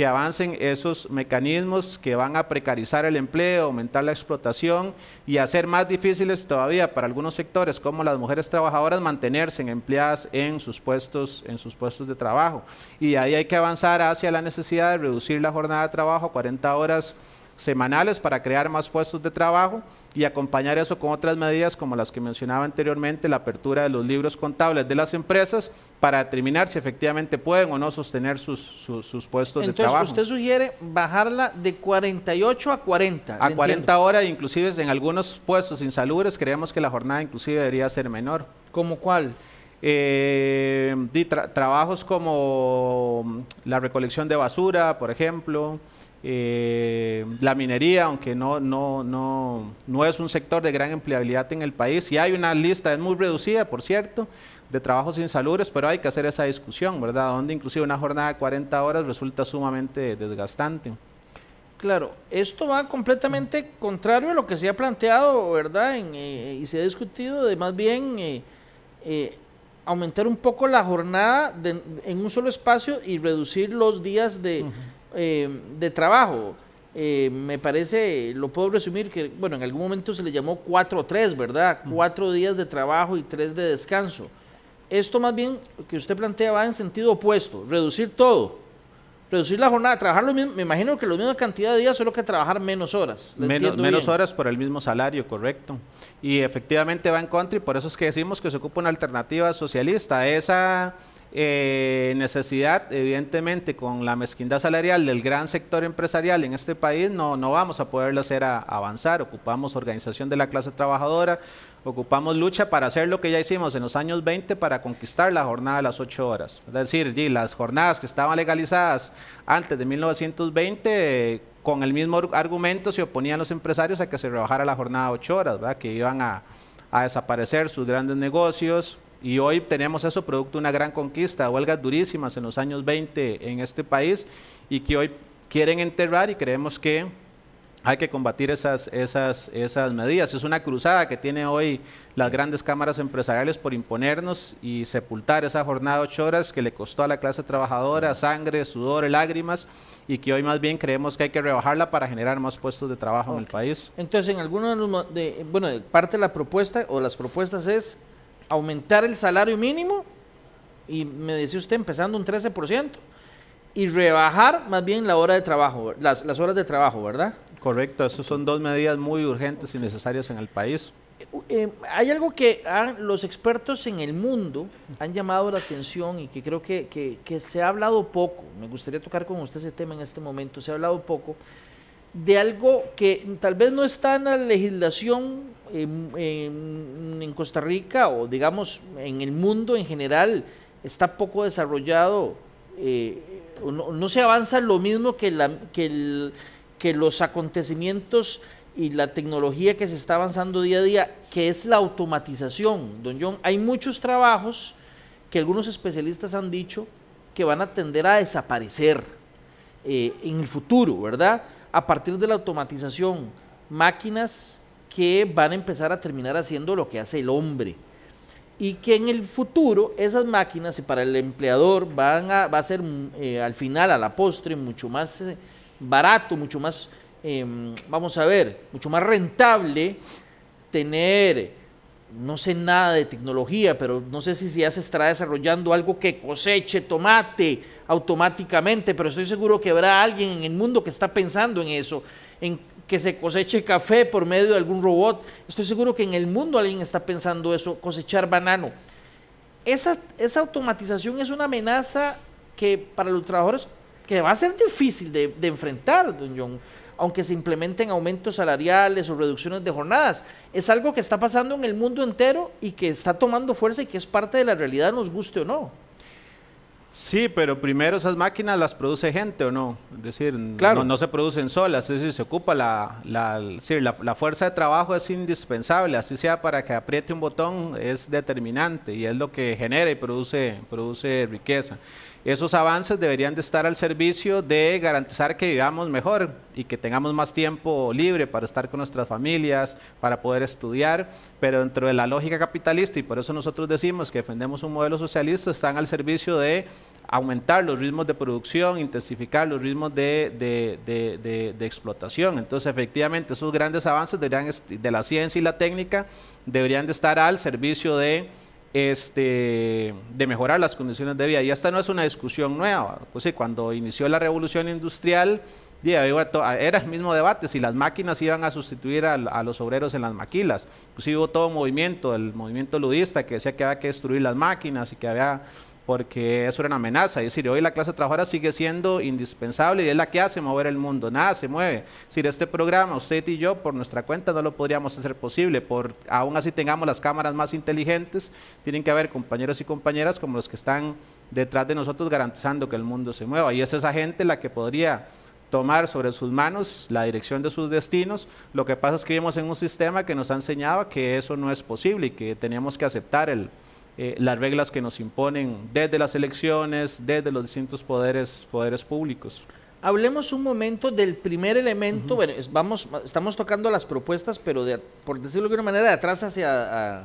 S2: que avancen esos mecanismos que van a precarizar el empleo, aumentar la explotación y hacer más difíciles todavía para algunos sectores como las mujeres trabajadoras mantenerse empleadas en sus puestos, en sus puestos de trabajo. Y ahí hay que avanzar hacia la necesidad de reducir la jornada de trabajo a 40 horas semanales para crear más puestos de trabajo y acompañar eso con otras medidas como las que mencionaba anteriormente, la apertura de los libros contables de las empresas para determinar si efectivamente pueden o no sostener sus, puestos de trabajo. Entonces, usted
S1: sugiere bajarla de 48 a 40. A 40
S2: horas, inclusive en algunos puestos insalubres creemos que la jornada inclusive debería ser menor. ¿Como cuál? Eh, trabajos como la recolección de basura, por ejemplo, eh, la minería, aunque no, no, no, es un sector de gran empleabilidad en el país, y hay una lista, es muy reducida, por cierto, de trabajos insalubres, pero hay que hacer esa discusión, ¿verdad? Donde inclusive una jornada de 40 horas resulta sumamente
S1: desgastante. Claro, esto va completamente contrario a lo que se ha planteado, ¿verdad? Eh, y se ha discutido de más bien eh, aumentar un poco la jornada en un solo espacio y reducir los días de, eh, de trabajo. Eh, me parece, lo puedo resumir, que bueno, en algún momento se le llamó 4-3, ¿verdad? Cuatro días de trabajo y tres de descanso. Esto más bien que usted plantea va en sentido opuesto, reducir todo, reducir la jornada, trabajar lo mismo, me imagino que la misma cantidad de días, solo que trabajar menos horas. Menos, menos
S2: horas por el mismo salario, correcto. Y efectivamente va en contra y por eso es que decimos que se ocupa una alternativa socialista. Esa eh, necesidad, evidentemente, con la mezquindad salarial del gran sector empresarial en este país, no, no vamos a poderlo hacer a, avanzar. Ocupamos organización de la clase trabajadora, ocupamos lucha para hacer lo que ya hicimos en los años 20 para conquistar la jornada de las 8 horas. Es decir, y las jornadas que estaban legalizadas antes de 1920, con el mismo argumento se oponían los empresarios a que se rebajara la jornada de 8 horas, que iban a, a desaparecer sus grandes negocios, y hoy tenemos eso producto de una gran conquista, huelgas durísimas en los años 20 en este país y que hoy quieren enterrar y creemos que hay que combatir esas, esas, esas medidas. Es una cruzada que tiene hoy las grandes cámaras empresariales por imponernos y sepultar esa jornada de ocho horas que le costó a la clase trabajadora sangre, sudor, lágrimas
S1: y que hoy más bien creemos que hay que rebajarla para generar más puestos de trabajo en el país. Entonces, en alguno de bueno, parte de la propuesta o las propuestas es aumentar el salario mínimo, y me decía usted empezando un 13%, y rebajar más bien la hora de trabajo, las, horas de trabajo, ¿verdad? Correcto, esas son dos medidas muy urgentes y necesarias en el país. Eh, eh, hay algo que los expertos en el mundo han llamado la atención y que creo que, que, se ha hablado poco, me gustaría tocar con usted ese tema en este momento, se ha hablado poco de algo que tal vez no está en la legislación en, Costa Rica o digamos en el mundo en general está poco desarrollado, eh, no, se avanza lo mismo que, la, que, que los acontecimientos y la tecnología que se está avanzando día a día, que es la automatización. Don John, hay muchos trabajos que algunos especialistas han dicho que van a tender a desaparecer eh, en el futuro, ¿verdad? A partir de la automatización, máquinas que van a empezar a terminar haciendo lo que hace el hombre. Y que en el futuro esas máquinas, para el empleador, van a, va a ser mm, eh, al final, a la postre, mucho más eh, barato, mucho más, em, vamos a ver, mucho más rentable tener, no sé nada de tecnología, pero no sé si ya se estará desarrollando algo que coseche tomate automáticamente, pero estoy seguro que habrá alguien en el mundo que está pensando en eso, en que se coseche café por medio de algún robot. Estoy seguro que en el mundo alguien está pensando eso, cosechar banano. Esa, esa automatización es una amenaza que para los trabajadores que va a ser difícil de, enfrentar, don John, aunque se implementen aumentos salariales o reducciones de jornadas. Es algo que está pasando en el mundo entero y que está tomando fuerza y que es parte de la realidad, nos guste o no.
S2: Sí, pero primero esas máquinas las produce gente o no. Es decir, no, se producen solas, es decir, se ocupa la, fuerza de trabajo es indispensable, así sea para que apriete un botón es determinante y es lo que genera y produce, produce riqueza. Esos avances deberían de estar al servicio de garantizar que vivamos mejor y que tengamos más tiempo libre para estar con nuestras familias, para poder estudiar, pero dentro de la lógica capitalista, y por eso nosotros decimos que defendemos un modelo socialista, están al servicio de aumentar los ritmos de producción, intensificar los ritmos de, explotación. Entonces, efectivamente, esos grandes avances de la ciencia y la técnica deberían de estar al servicio de, este, de mejorar las condiciones de vida. Y esta no es una discusión nueva. Pues cuando inició la revolución industrial, era el mismo debate, si las máquinas iban a sustituir a, los obreros en las maquilas. Inclusive pues hubo todo un movimiento, el movimiento ludista, que decía que había que destruir las máquinas y que había porque es una amenaza. Es decir, hoy la clase trabajadora sigue siendo indispensable y es la que hace mover el mundo. Nada se mueve. Es decir, este programa, usted y yo, por nuestra cuenta, no lo podríamos hacer posible. Por, aún así tengamos las cámaras más inteligentes, tienen que haber compañeros y compañeras como los que están detrás de nosotros garantizando que el mundo se mueva. Y es esa gente la que podría tomar sobre sus manos la dirección de sus destinos. Lo que pasa es que vivimos en un sistema que nos ha enseñado que eso no es posible y que tenemos que aceptar el, eh, las reglas que nos imponen desde las elecciones, desde los distintos poderes, poderes públicos.
S1: Hablemos un momento del primer elemento, bueno, vamos, estamos tocando las propuestas, pero por decirlo de una manera, de atrás hacia,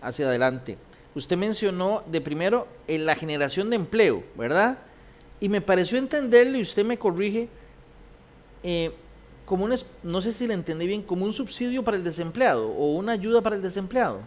S1: hacia adelante. Usted mencionó de primero la generación de empleo, ¿verdad? Y me pareció entenderlo, y usted me corrige, eh, como un, no sé si le entendí bien, como un subsidio para el desempleado o una ayuda para el desempleado.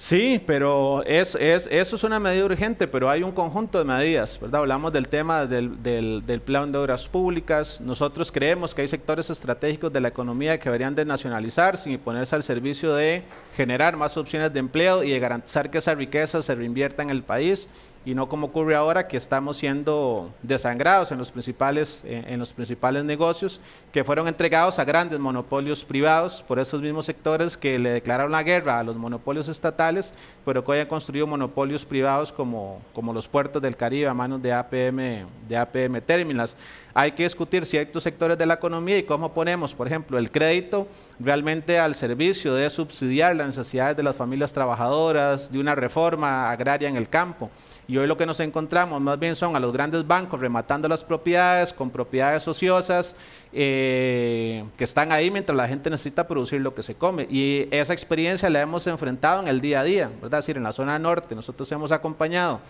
S2: Sí, pero es, es, eso es una medida urgente, pero hay un conjunto de medidas, ¿verdad? Hablamos del tema del, del, del, plan de obras públicas. Nosotros creemos que hay sectores estratégicos de la economía que deberían de nacionalizarse y ponerse al servicio de generar más opciones de empleo y de garantizar que esa riqueza se reinvierta en el país y no como ocurre ahora que estamos siendo desangrados en los principales, eh, en los principales negocios que fueron entregados a grandes monopolios privados por esos mismos sectores que le declararon la guerra a los monopolios estatales, pero que hoy han construido monopolios privados como, los puertos del Caribe a manos de APM, de APM Terminals. Hay que discutir ciertos sectores de la economía y cómo ponemos, por ejemplo, el crédito realmente al servicio de subsidiar las necesidades de las familias trabajadoras, de una reforma agraria en el campo. Y hoy lo que nos encontramos más bien son a los grandes bancos rematando las propiedades con propiedades ociosas eh, que están ahí mientras la gente necesita producir lo que se come. Y esa experiencia la hemos enfrentado en el día a día, Es decir, en la zona norte nosotros hemos acompañado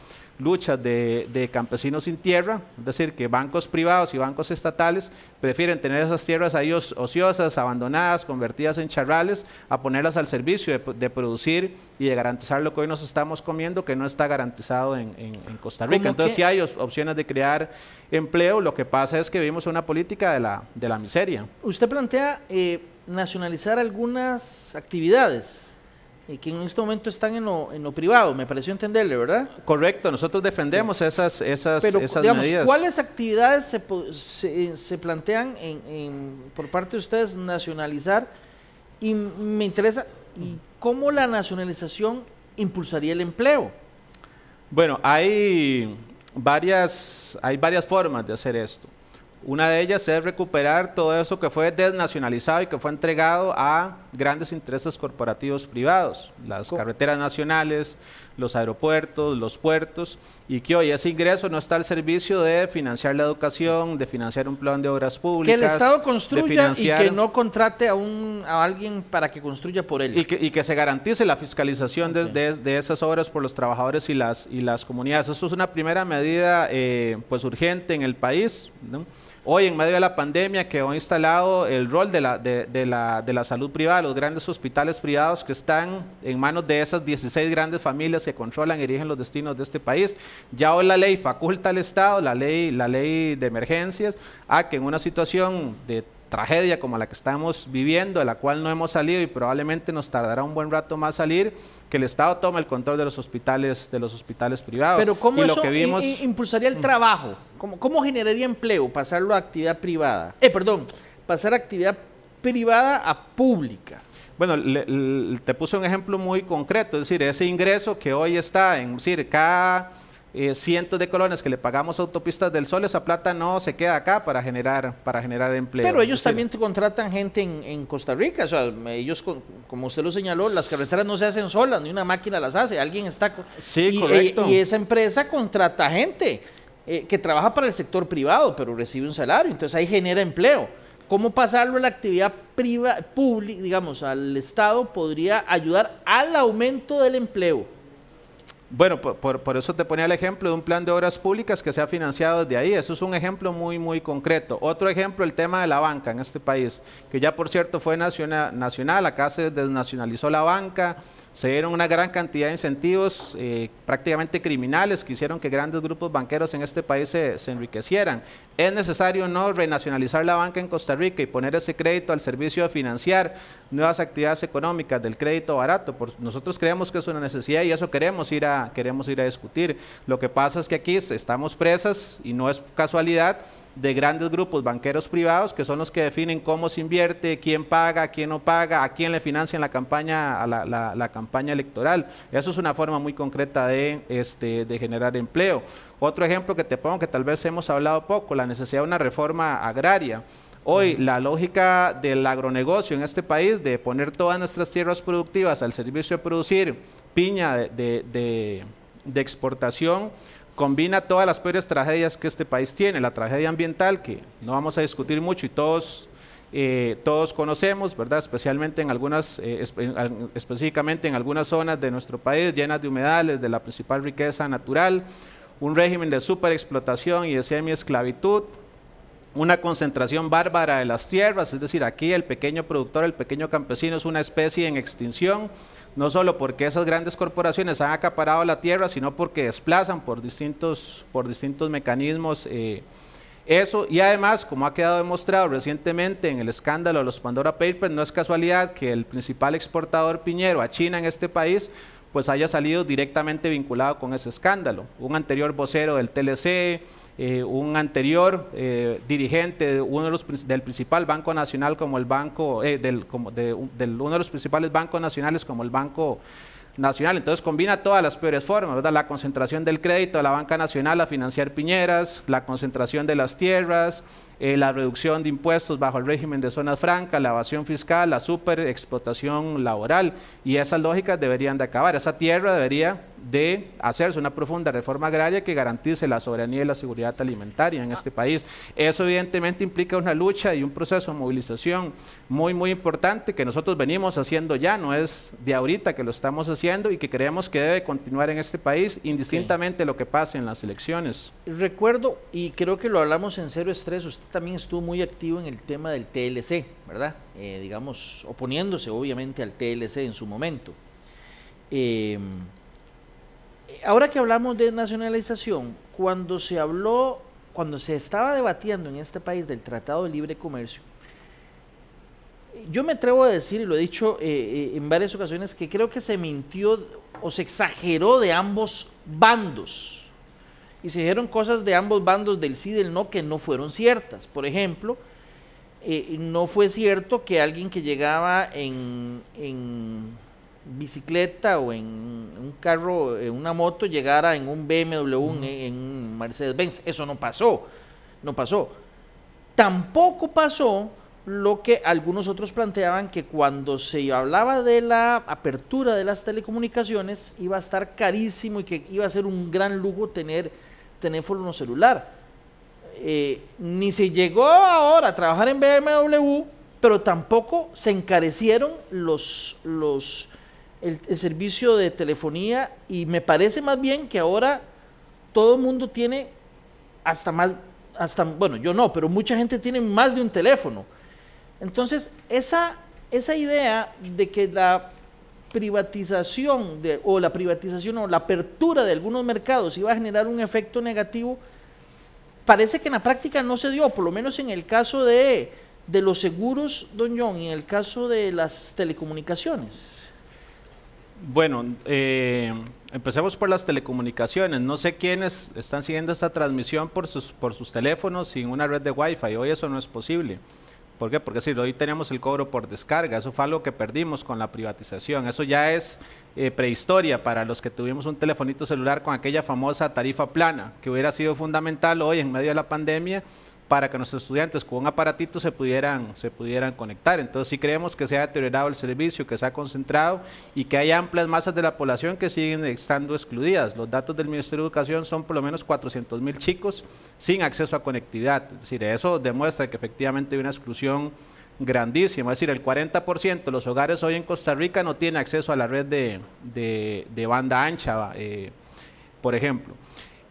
S2: luchas de, campesinos sin tierra, es decir, que bancos privados y bancos estatales prefieren tener esas tierras ellos ociosas, abandonadas, convertidas en charrales, a ponerlas al servicio de, producir y de garantizar lo que hoy nos estamos comiendo, que no está garantizado en, Costa Rica. Entonces, si hay opciones de crear empleo, lo que pasa es que vivimos una política de la, de la miseria.
S1: Usted plantea eh, nacionalizar algunas actividades que en este momento están en lo, en lo, privado, me pareció entenderle, ¿verdad? Correcto, nosotros defendemos esas, esas, Pero, digamos, ¿Cuáles actividades se, plantean en, por parte de ustedes nacionalizar? Y me interesa, ¿y cómo la nacionalización impulsaría el empleo?
S2: Bueno, hay varias, hay varias formas de hacer esto. Una de ellas es recuperar todo eso que fue desnacionalizado y que fue entregado a grandes intereses corporativos privados, las carreteras nacionales, los aeropuertos, los puertos, y que hoy ese ingreso no está al servicio de financiar la educación, de financiar un plan de obras públicas. Que el Estado construya y que no
S1: contrate a, un, a alguien para que construya por
S2: él. Y que, y que se garantice la fiscalización de, de, esas obras por los trabajadores y las, y las comunidades. Eso es una primera medida eh, pues urgente en el país. ¿no? Hoy, en medio de la pandemia, que ha instalado el rol de la, salud privada, los grandes hospitales privados que están en manos de esas 16 grandes familias que controlan y dirigen los destinos de este país. Ya hoy la ley faculta al Estado, la ley, la ley de emergencias, a que en una situación de tragedia como la que estamos viviendo, de la cual no hemos salido y probablemente nos tardará un buen rato más salir, que el Estado toma el control de los hospitales, de los hospitales privados. Pero ¿cómo lo que vimos...
S1: impulsaría el trabajo? ¿Cómo, generaría empleo pasarlo a actividad privada? Eh, perdón, pasar actividad privada a pública.
S2: Bueno, te puse un ejemplo muy concreto, es decir, ese ingreso que hoy está en, circa... Eh, cientos de colonias que le pagamos Autopistas del Sol, esa plata no se queda acá para
S1: generar, para generar empleo. Pero ellos también contratan gente en, en, Costa Rica, o sea, ellos, como usted lo señaló, las carreteras no se hacen solas, ni una máquina las hace, alguien está... Sí, y, eh, correcto. y esa empresa contrata gente eh, que trabaja para el sector privado, pero recibe un salario, entonces ahí genera empleo. ¿Cómo pasarlo a la actividad privada, pública, digamos, al Estado podría ayudar al aumento del empleo? Bueno, por,
S2: por, eso te ponía el ejemplo de un plan de obras públicas que se ha financiado desde ahí. Eso es un ejemplo muy, muy concreto. Otro ejemplo, el tema de la banca en este país, que ya por cierto fue nacional, nacional acá se desnacionalizó la banca, se dieron una gran cantidad de incentivos eh, prácticamente criminales que hicieron que grandes grupos banqueros en este país se, enriquecieran. Es necesario no renacionalizar la banca en Costa Rica y poner ese crédito al servicio de financiar nuevas actividades económicas del crédito barato. nosotros creemos que es una necesidad y eso queremos ir, a, queremos ir a discutir. Lo que pasa es que aquí estamos presas y no es casualidad de grandes grupos banqueros privados que son los que definen cómo se invierte, quién paga, quién no paga, a quién le financian la campaña, a la, campaña electoral. Eso es una forma muy concreta de, este, de generar empleo. Otro ejemplo que te pongo que tal vez hemos hablado poco, la necesidad de una reforma agraria. Hoy la lógica del agronegocio en este país, de poner todas nuestras tierras productivas al servicio de producir piña de exportación, combina todas las peores tragedias que este país tiene, la tragedia ambiental, que no vamos a discutir mucho y todos, eh, todos conocemos, ¿verdad? Especialmente en algunas, eh, específicamente en algunas zonas de nuestro país llenas de humedales, de la principal riqueza natural, un régimen de superexplotación y de esclavitud, una concentración bárbara de las tierras, es decir, aquí el pequeño productor, el pequeño campesino es una especie en extinción, no solo porque esas grandes corporaciones han acaparado la tierra, sino porque desplazan por distintos, por distintos mecanismos eh, eso. Y además, como ha quedado demostrado recientemente en el escándalo de los Pandora Papers, no es casualidad que el principal exportador piñero a China en este país pues haya salido directamente vinculado con ese escándalo. Un anterior vocero del TLC, eh, un anterior eh, dirigente de uno de los, del principal banco nacional como el banco, eh, de, uno de los principales bancos nacionales como el Banco Nacional. Entonces combina todas las peores formas, ¿verdad? La concentración del crédito a la banca nacional a financiar piñeras, la concentración de las tierras, eh, la reducción de impuestos bajo el régimen de zonas francas, la evasión fiscal, la superexplotación laboral. Y esas lógicas deberían de acabar. Esa tierra debería de hacerse una profunda reforma agraria que garantice la soberanía y la seguridad alimentaria en este país. Eso evidentemente implica una lucha y un proceso de movilización muy, muy importante que nosotros venimos haciendo ya, no es de ahorita que lo estamos haciendo y que creemos que debe continuar en este país indistintamente lo que pase en las elecciones.
S1: Recuerdo, y creo que lo hablamos en Cero Estrés, usted, también estuvo muy activo en el tema del TLC, ¿verdad? Eh, digamos, oponiéndose obviamente al TLC en su momento. Em, ahora que hablamos de nacionalización, cuando se habló, cuando se estaba debatiendo en este país del Tratado de Libre Comercio, yo me atrevo a decir, y lo he dicho eh, eh, en varias ocasiones, que creo que se mintió o se exageró de ambos bandos y se dijeron cosas de ambos bandos del sí y del no que no fueron ciertas. Por ejemplo, eh, no fue cierto que alguien que llegaba en, en bicicleta o en un carro, en eh, una moto, llegara en un BMW, eh, en un Mercedes-Benz. Eso no pasó, no pasó. Tampoco pasó lo que algunos otros planteaban que cuando se hablaba de la apertura de las telecomunicaciones iba a estar carísimo y que iba a ser un gran lujo tener teléfono celular. Eh, ni se llegó ahora a trabajar en BMW, pero tampoco se encarecieron los, los, el, servicio de telefonía y me parece más bien que ahora todo el mundo tiene hasta más, hasta, bueno, yo no, pero mucha gente tiene más de un teléfono. Entonces, esa, esa idea de que la privatización de, o la privatización o la apertura de algunos mercados iba a generar un efecto negativo, parece que en la práctica no se dio, por lo menos en el caso de, de los seguros, don John, y en el caso de las telecomunicaciones.
S2: Bueno, eh, empecemos por las telecomunicaciones. No sé quiénes están siguiendo esta transmisión por sus, por sus teléfonos sin una red de wifi fi Hoy eso no es posible. ¿Por qué? Porque si hoy tenemos el cobro por descarga, eso fue algo que perdimos con la privatización, eso ya es eh, prehistoria para los que tuvimos un telefonito celular con aquella famosa tarifa plana, que hubiera sido fundamental hoy en medio de la pandemia para que nuestros estudiantes con un aparatito se pudieran, se pudieran conectar. Entonces si creemos que se ha deteriorado el servicio, que se ha concentrado y que hay amplias masas de la población que siguen estando excluidas. Los datos del Ministerio de Educación son por lo menos 400 mil chicos sin acceso a conectividad. Es decir, eso demuestra que efectivamente hay una exclusión grandísima. Es decir, el 40% de los hogares hoy en Costa Rica no tienen acceso a la red de, banda ancha, eh, por ejemplo.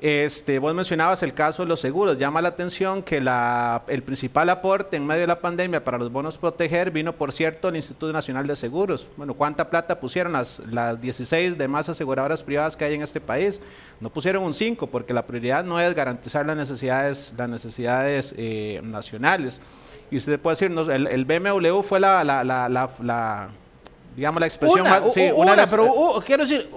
S2: Este, vos mencionabas el caso de los seguros. Llama la atención que el principal aporte en medio de la pandemia para los bonos proteger vino, por cierto, el Instituto Nacional de Seguros. Bueno, ¿cuánta plata pusieron las, las 16 demás aseguradoras privadas que hay en este país? No pusieron un 5 porque la prioridad no es garantizar las necesidades, las necesidades eh, nacionales. Y usted puede decirnos, el, BMW fue la, la, digamos, la expresión Sí, una, pero
S1: eh, quiero decir,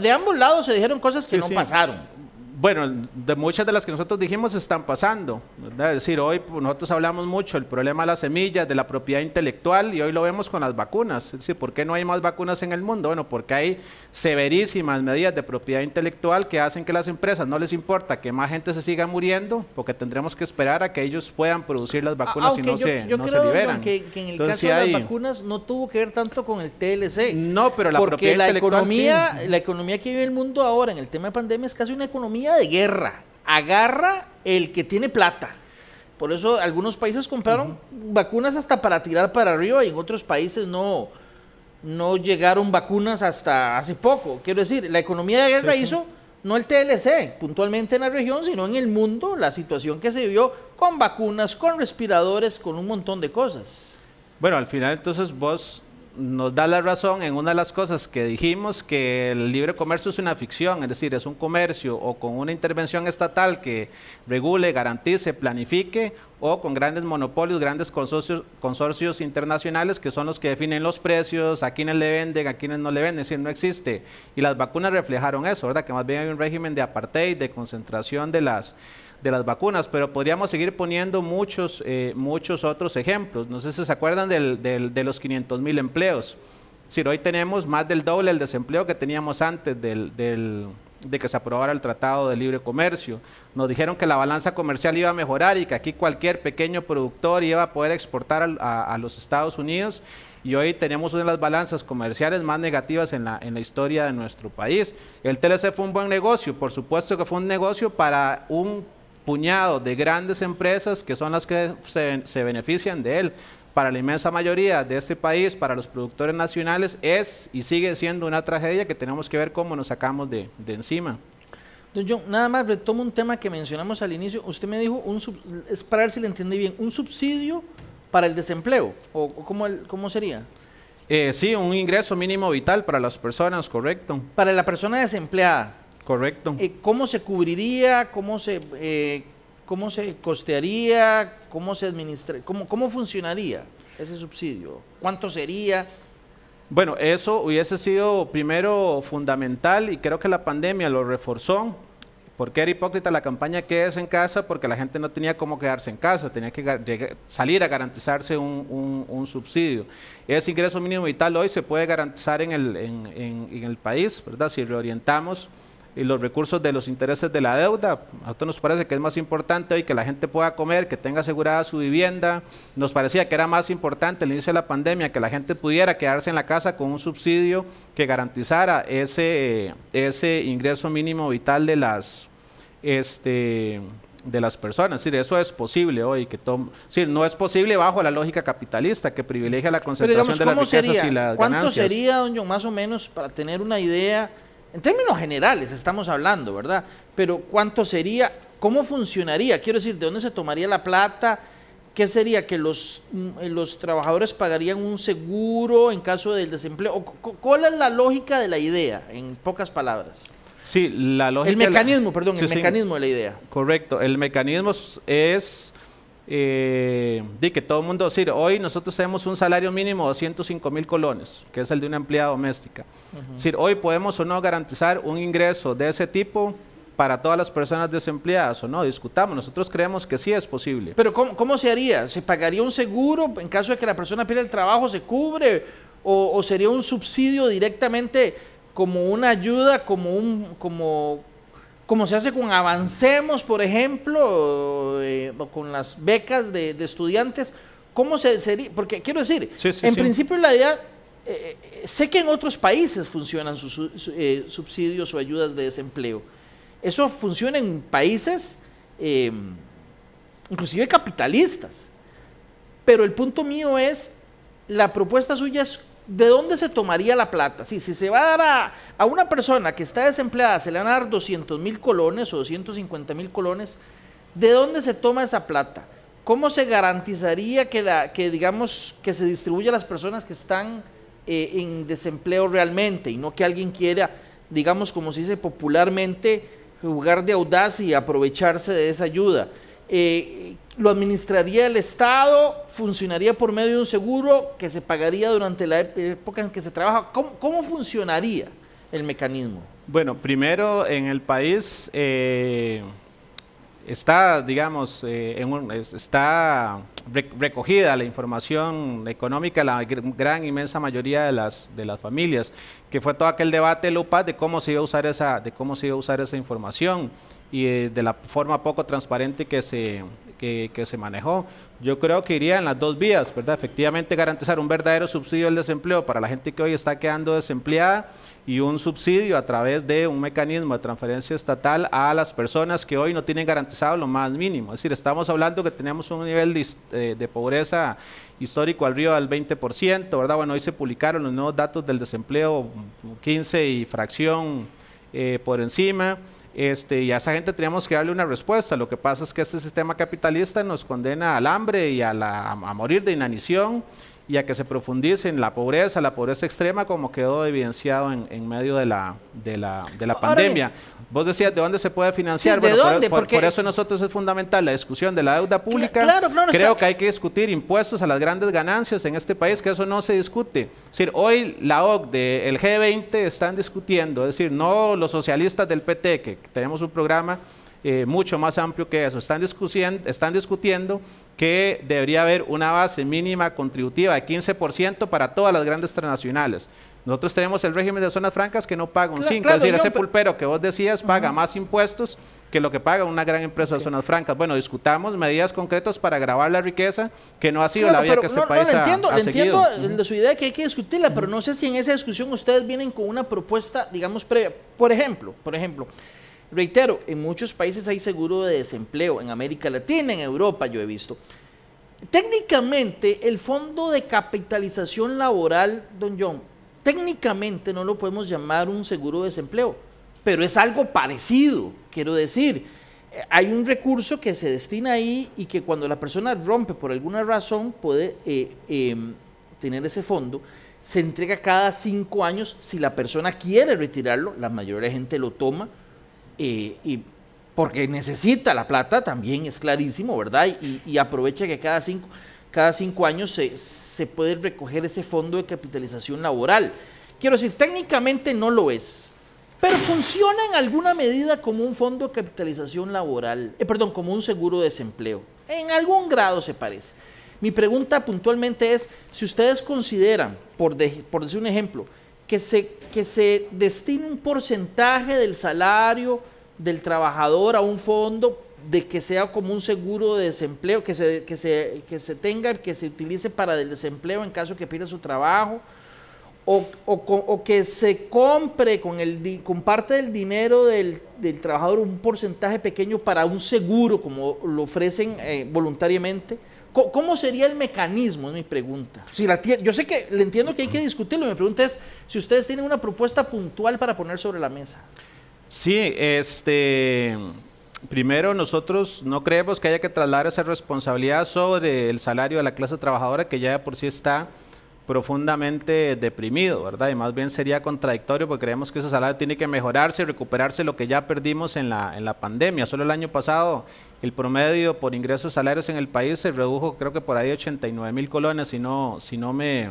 S1: de ambos lados se dijeron cosas que no pasaron
S2: bueno, de muchas de las que nosotros dijimos están pasando. Es decir, hoy pues, nosotros hablamos mucho del problema de las semillas, de la propiedad intelectual, y hoy lo vemos con las vacunas. Es decir, ¿por qué no hay más vacunas en el mundo? Bueno, porque hay severísimas medidas de propiedad intelectual que hacen que las empresas no les importa que más gente se siga muriendo, porque tendremos que esperar a que ellos puedan producir las vacunas y no, se, yo creo, liberan. que, en el caso de las
S1: vacunas no tuvo que ver tanto con el TLC. No, pero la propiedad intelectual, Economía, La economía que vive el mundo ahora en el tema de pandemia es casi una economía de guerra. Agarra el que tiene plata. Por eso algunos países compraron vacunas hasta para tirar para arriba y en otros países no, no llegaron vacunas hasta hace poco. Quiero decir, la economía de guerra hizo no el TLC puntualmente en la región, sino en el mundo, la situación que se vivió con vacunas, con respiradores, con un montón de cosas.
S2: Bueno, al final entonces vos nos da la razón en una de las cosas que dijimos, que el libre comercio es una ficción, es decir, es un comercio o con una intervención estatal que regule, garantice, planifique, o con grandes monopolios, grandes consorcios, internacionales que son los que definen los precios, a quienes le venden, a quienes no le venden, es decir, no existe. Y las vacunas reflejaron eso, ¿verdad? Que más bien hay un régimen de apartheid, de concentración de las de las vacunas, pero podríamos seguir poniendo muchos, eh, muchos otros ejemplos. No sé si se acuerdan del, de los 500 mil empleos. hoy tenemos más del doble el desempleo que teníamos antes de que se aprobara el Tratado de Libre Comercio. Nos dijeron que la balanza comercial iba a mejorar y que aquí cualquier pequeño productor iba a poder exportar a, a, los Estados Unidos y hoy tenemos una de las balanzas comerciales más negativas en la, en la historia de nuestro país. El TLC fue un buen negocio, por supuesto que fue un negocio para un puñado de grandes empresas que son las que se, benefician de él para la inmensa mayoría de este país, para los productores nacionales, es y sigue siendo una tragedia que tenemos que ver cómo nos sacamos de, encima.
S1: Don John, nada más retomo un tema que mencionamos al inicio. Usted me dijo, un es para ver si le entendí bien, un subsidio para el desempleo, o, cómo, el, cómo sería.
S2: Eh, sí, un
S1: ingreso mínimo vital para las personas, correcto. Para la persona desempleada. Correcto. Eh, ¿Cómo se cubriría? ¿Cómo se, eh, cómo se costearía? ¿Cómo se administra? Cómo, ¿Cómo funcionaría ese subsidio? ¿Cuánto sería? Bueno,
S2: eso hubiese sido primero fundamental y creo que la pandemia lo reforzó. Porque era hipócrita la campaña que es en casa, porque la gente no tenía cómo quedarse en casa, tenía que salir a garantizarse un, subsidio. Ese ingreso mínimo vital hoy se puede garantizar en el, en el país, ¿verdad? Si reorientamos y los recursos de los intereses de la deuda. A nosotros nos parece que es más importante hoy que la gente pueda comer, que tenga asegurada su vivienda. Nos parecía que era más importante el inicio de la pandemia, que la gente pudiera quedarse en la casa con un subsidio que garantizara ese, ese ingreso mínimo vital de las, este, de las personas. Es eso es posible hoy. Que no es posible bajo la lógica capitalista que privilegia la concentración de las riquezas y las ¿Cuánto sería,
S1: don John, más o menos, para tener una idea? En términos generales estamos hablando, ¿verdad? Pero ¿cuánto sería? ¿Cómo funcionaría? Quiero decir, ¿de dónde se tomaría la plata? ¿Qué sería? ¿Que los, mm, eh, los trabajadores pagarían un seguro en caso del desempleo? ¿Cuál es la lógica de la idea, en pocas palabras?
S2: Sí, la lógica... El mecanismo, perdón, el mecanismo de la idea. Correcto, el mecanismo es eh, que todo el mundo decir, hoy nosotros tenemos un salario mínimo de 205 mil colones, que es el de una empleada doméstica. decir, hoy podemos o no garantizar un ingreso de ese tipo para todas las personas desempleadas o no, discutamos, nosotros creemos que sí es posible. Pero ¿cómo, se haría?
S1: ¿Se pagaría un seguro en caso de que la persona pierda el trabajo, se cubre? ¿O, o sería un subsidio directamente como una ayuda, como un, como, como se hace con Avancemos, por ejemplo, eh, o con las becas de, estudiantes. ¿Cómo se sería? Porque quiero decir, en principio la idea, eh, eh, sé que en otros países funcionan sus subsidios o ayudas de desempleo. Eso funciona en países, em, inclusive capitalistas. Pero el punto mío es, la propuesta suya es ¿de dónde se tomaría la plata? si se va a dar a, una persona que está desempleada, se le van a dar 200 mil colones o 250 mil colones, ¿de dónde se toma esa plata? ¿Cómo se garantizaría que, la, que digamos, que se distribuya a las personas que están eh, en desempleo realmente y no que alguien quiera, digamos, como se dice popularmente, jugar de audaz y aprovecharse de esa ayuda? Eh, lo administraría el Estado, funcionaría por medio de un seguro que se pagaría durante la e-, época en que se trabaja. ¿Cómo, funcionaría el mecanismo?
S2: Bueno, primero en el país eh, está, digamos, eh, está recogida la información económica la gran inmensa mayoría de las de las familias, que fue todo aquel debate Lupa de cómo se iba a usar esa de cómo se iba a usar esa información y eh, de la forma poco transparente que se que, se manejó. Yo creo que iría en las dos vías, ¿verdad? Efectivamente, garantizar un verdadero subsidio del desempleo para la gente que hoy está quedando desempleada y un subsidio a través de un mecanismo de transferencia estatal a las personas que hoy no tienen garantizado lo más mínimo. Es decir, estamos hablando que tenemos un nivel de, eh, pobreza histórico al río del 20%, ¿verdad? Bueno, hoy se publicaron los nuevos datos del desempleo, 15 mm, y fracción eh, por encima. Este, y a esa gente teníamos que darle una respuesta. Lo que pasa es que este sistema capitalista nos condena al hambre y a morir de inanición y a que se profundice en la pobreza, la pobreza extrema, como quedó evidenciado en, medio de la, de la, pandemia. Vos decías de dónde se puede financiar. Por, por, eso nosotros es fundamental la discusión de la deuda pública. Creo que hay que discutir impuestos a las grandes ganancias en este país, que eso no se discute. Es decir, hoy la OCDE, el G20 están discutiendo, es decir, no los socialistas del PT, que tenemos un programa eh, mucho más amplio que eso. Están, discutiendo, están discutiendo que debería haber una base mínima contributiva de 15% para todas las grandes transnacionales. Nosotros tenemos el régimen de zonas francas que no paga un 5, es decir, ese pulpero que vos decías paga más impuestos que lo que paga una gran empresa de zonas francas. Bueno, discutamos medidas concretas para grabar la riqueza, que no ha sido la vía que este país ha, seguido. entiendo su
S1: idea que hay que discutirla, pero no sé si en esa discusión ustedes vienen con una propuesta, digamos, previa. Por ejemplo, por ejemplo, Reitero, en muchos países hay seguro de desempleo, en América Latina, en Europa yo he visto. Técnicamente, el fondo de capitalización laboral, don John, técnicamente no lo podemos llamar un seguro de desempleo, pero es algo parecido, quiero decir. Eh, hay un recurso que se destina ahí y que cuando la persona rompe por alguna razón puede eh, em, tener ese fondo se entrega cada cinco años. Si la persona quiere retirarlo, la mayoría de la gente lo toma. Eh, y porque necesita la plata también, es clarísimo, ¿verdad? Y, aprovecha que cada cinco, cada cinco años se, puede recoger ese fondo de capitalización laboral. Quiero decir, técnicamente no lo es, pero funciona en alguna medida como un fondo de capitalización laboral, eh, perdón, como un seguro de desempleo. En algún grado se parece. Mi pregunta puntualmente es, si ustedes consideran, por, por decir un ejemplo, que se, que se destine un porcentaje del salario del trabajador a un fondo de que sea como un seguro de desempleo, que se, que se, tenga, que se utilice para el desempleo en caso que pierda su trabajo, o, que se compre con, el, con parte del dinero del, trabajador un porcentaje pequeño para un seguro, como lo ofrecen eh, voluntariamente. ¿Cómo sería el mecanismo? Es mi pregunta. Si la yo sé que le entiendo que hay que discutirlo. Mi pregunta es si ustedes tienen una propuesta puntual para poner sobre la mesa.
S2: Sí, este. Primero, nosotros no creemos que haya que trasladar esa responsabilidad sobre el salario de la clase trabajadora que ya por sí está profundamente deprimido, ¿verdad? Y más bien sería contradictorio porque creemos que ese salario tiene que mejorarse y recuperarse lo que ya perdimos en la, en la pandemia. Solo el año pasado el promedio por ingresos salarios en el país se redujo creo que por ahí 89 mil colones, si no, si no me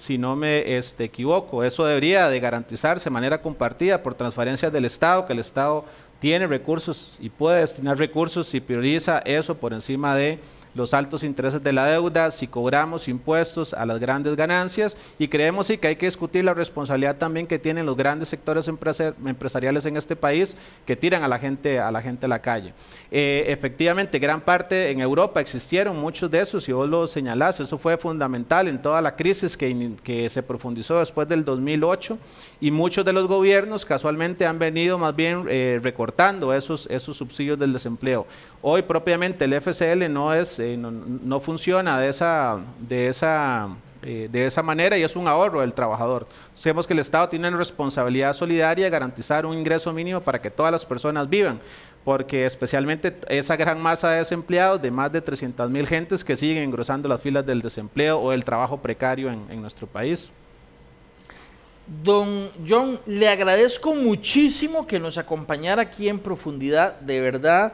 S2: si no me este, equivoco. Eso debería de garantizarse de manera compartida por transferencias del Estado, que el Estado tiene recursos y puede destinar recursos si prioriza eso por encima de los altos intereses de la deuda, si cobramos impuestos a las grandes ganancias y creemos sí, que hay que discutir la responsabilidad también que tienen los grandes sectores empresariales en este país que tiran a la gente a la, gente a la calle. Eh, efectivamente, gran parte en Europa existieron muchos de esos y vos lo señalás, eso fue fundamental en toda la crisis que, se profundizó después del 2008 y muchos de los gobiernos casualmente han venido más bien eh, recortando esos, esos subsidios del desempleo. Hoy propiamente el FCL no, es, eh, no, funciona de esa, de, esa, eh, de esa manera y es un ahorro del trabajador. Sabemos que el Estado tiene una responsabilidad solidaria de garantizar un ingreso mínimo para que todas las personas vivan, porque especialmente esa gran masa de desempleados, de más de 300 mil gentes que siguen engrosando las filas del desempleo o del trabajo precario en, en nuestro país.
S1: Don John, le agradezco muchísimo que nos acompañara aquí en profundidad, de verdad.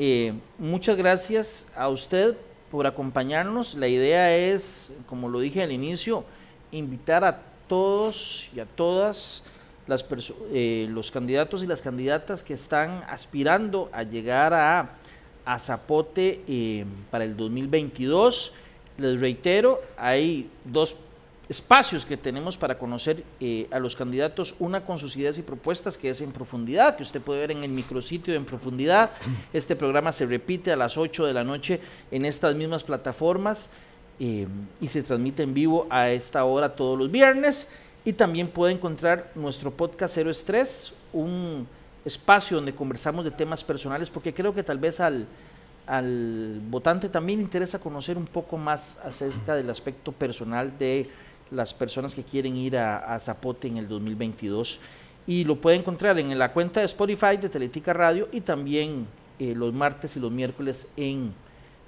S1: Eh, muchas gracias a usted por acompañarnos. La idea es, como lo dije al inicio, invitar a todos y a todas las eh, los candidatos y las candidatas que están aspirando a llegar a, Zapote eh, para el 2022. Les reitero, hay dos espacios que tenemos para conocer eh, a los candidatos, una con sus ideas y propuestas que es en profundidad, que usted puede ver en el micrositio en profundidad. Este programa se repite a las 8 de la noche en estas mismas plataformas eh, y se transmite en vivo a esta hora todos los viernes. Y también puede encontrar nuestro podcast Cero Estrés, un espacio donde conversamos de temas personales, porque creo que tal vez al, al votante también interesa conocer un poco más acerca del aspecto personal de las personas que quieren ir a, Zapote en el 2022 y lo puede encontrar en la cuenta de Spotify de Teletica Radio y también eh, los martes y los miércoles en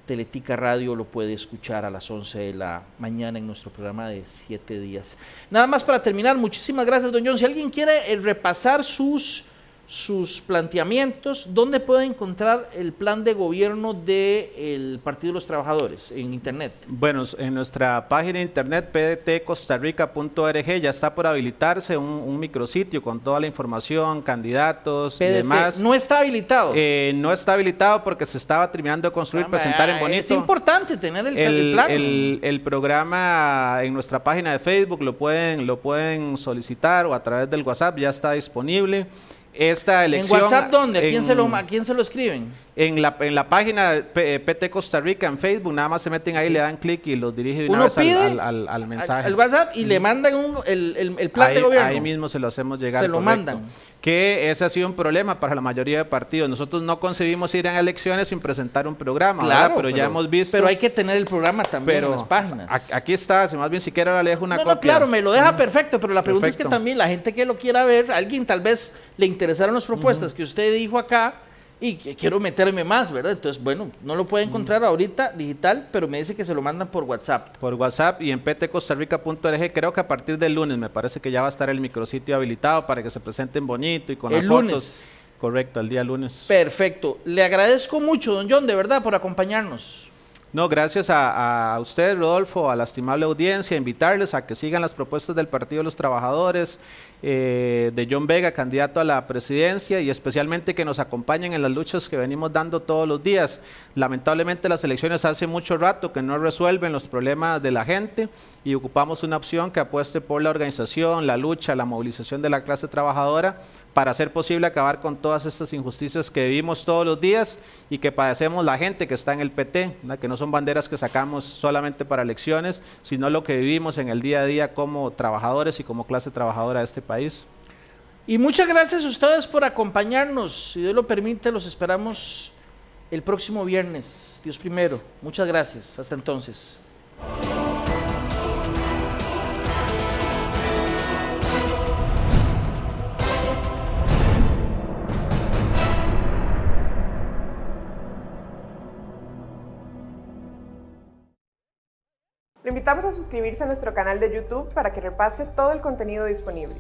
S1: Teletica Radio lo puede escuchar a las 11 de la mañana en nuestro programa de 7 días. Nada más para terminar, muchísimas gracias, don John. Si alguien quiere eh, repasar sus sus planteamientos, ¿dónde puede encontrar el plan de gobierno del Partido de los Trabajadores en Internet?
S2: Bueno, en nuestra página de internet pdtcostarrica.org ya está por habilitarse un, micrositio con toda la información, candidatos y demás. ¿No está habilitado? Eh, no está habilitado porque se estaba terminando de construir, presentar en bonito. Es
S1: importante tener el, plan. El,
S2: el, programa en nuestra página de Facebook lo pueden, lo pueden solicitar o a través del WhatsApp ya está disponible esta elección. ¿En WhatsApp dónde? ¿A quién, se, lo, ¿a
S1: quién se lo escriben?
S2: En la, en la página PT eh, Costa Rica, en Facebook, nada más se meten ahí, le dan clic y los dirigen una vez al, al, mensaje. Al
S1: WhatsApp y le mm. mandan un, el, el, el plan de gobierno. Ahí mismo
S2: se lo hacemos llegar. Se lo mandan que ese ha sido un problema para la mayoría de partidos. Nosotros no concebimos ir a elecciones sin presentar un programa, claro, pero, ya hemos visto... Pero hay
S1: que tener el programa también pero en las páginas.
S2: Aquí está, si más bien siquiera ahora le dejo una copia. No, claro, me lo deja perfecto,
S1: pero la pregunta es que también la gente que lo quiera ver, alguien tal vez le interesaron las propuestas que usted dijo acá, y quiero meterme más, ¿verdad? Entonces, bueno, no lo puede encontrar ahorita digital, pero me dice que se lo mandan por WhatsApp. Por WhatsApp y en ptcostarrica.org creo que a partir del lunes me parece que ya va
S2: a estar el micrositio habilitado para que se presenten bonito y con el lunes. Correcto, el día lunes.
S1: Perfecto. Le agradezco mucho, don John, de verdad, por acompañarnos.
S2: No, gracias a, a usted, Rodolfo, a la estimable audiencia, invitarles a que sigan las propuestas del Partido de los Trabajadores, eh, de John Vega, candidato a la presidencia, y especialmente que nos acompañen en las luchas que venimos dando todos los días. Lamentablemente las elecciones hace mucho rato que no resuelven los problemas de la gente y ocupamos una opción que apueste por la organización, la lucha, la movilización de la clase trabajadora para hacer posible acabar con todas estas injusticias que vivimos todos los días y que padecemos la gente que está en el PT, que no son banderas que sacamos solamente para elecciones, sino lo que vivimos en el día a día como trabajadores y como clase
S1: trabajadora de este país. Y muchas gracias a ustedes por acompañarnos. Si Dios lo permite, los esperamos el próximo viernes. Dios primero. Muchas gracias. Hasta entonces. invitamos a suscribirse a nuestro canal de YouTube para que repase todo el contenido disponible.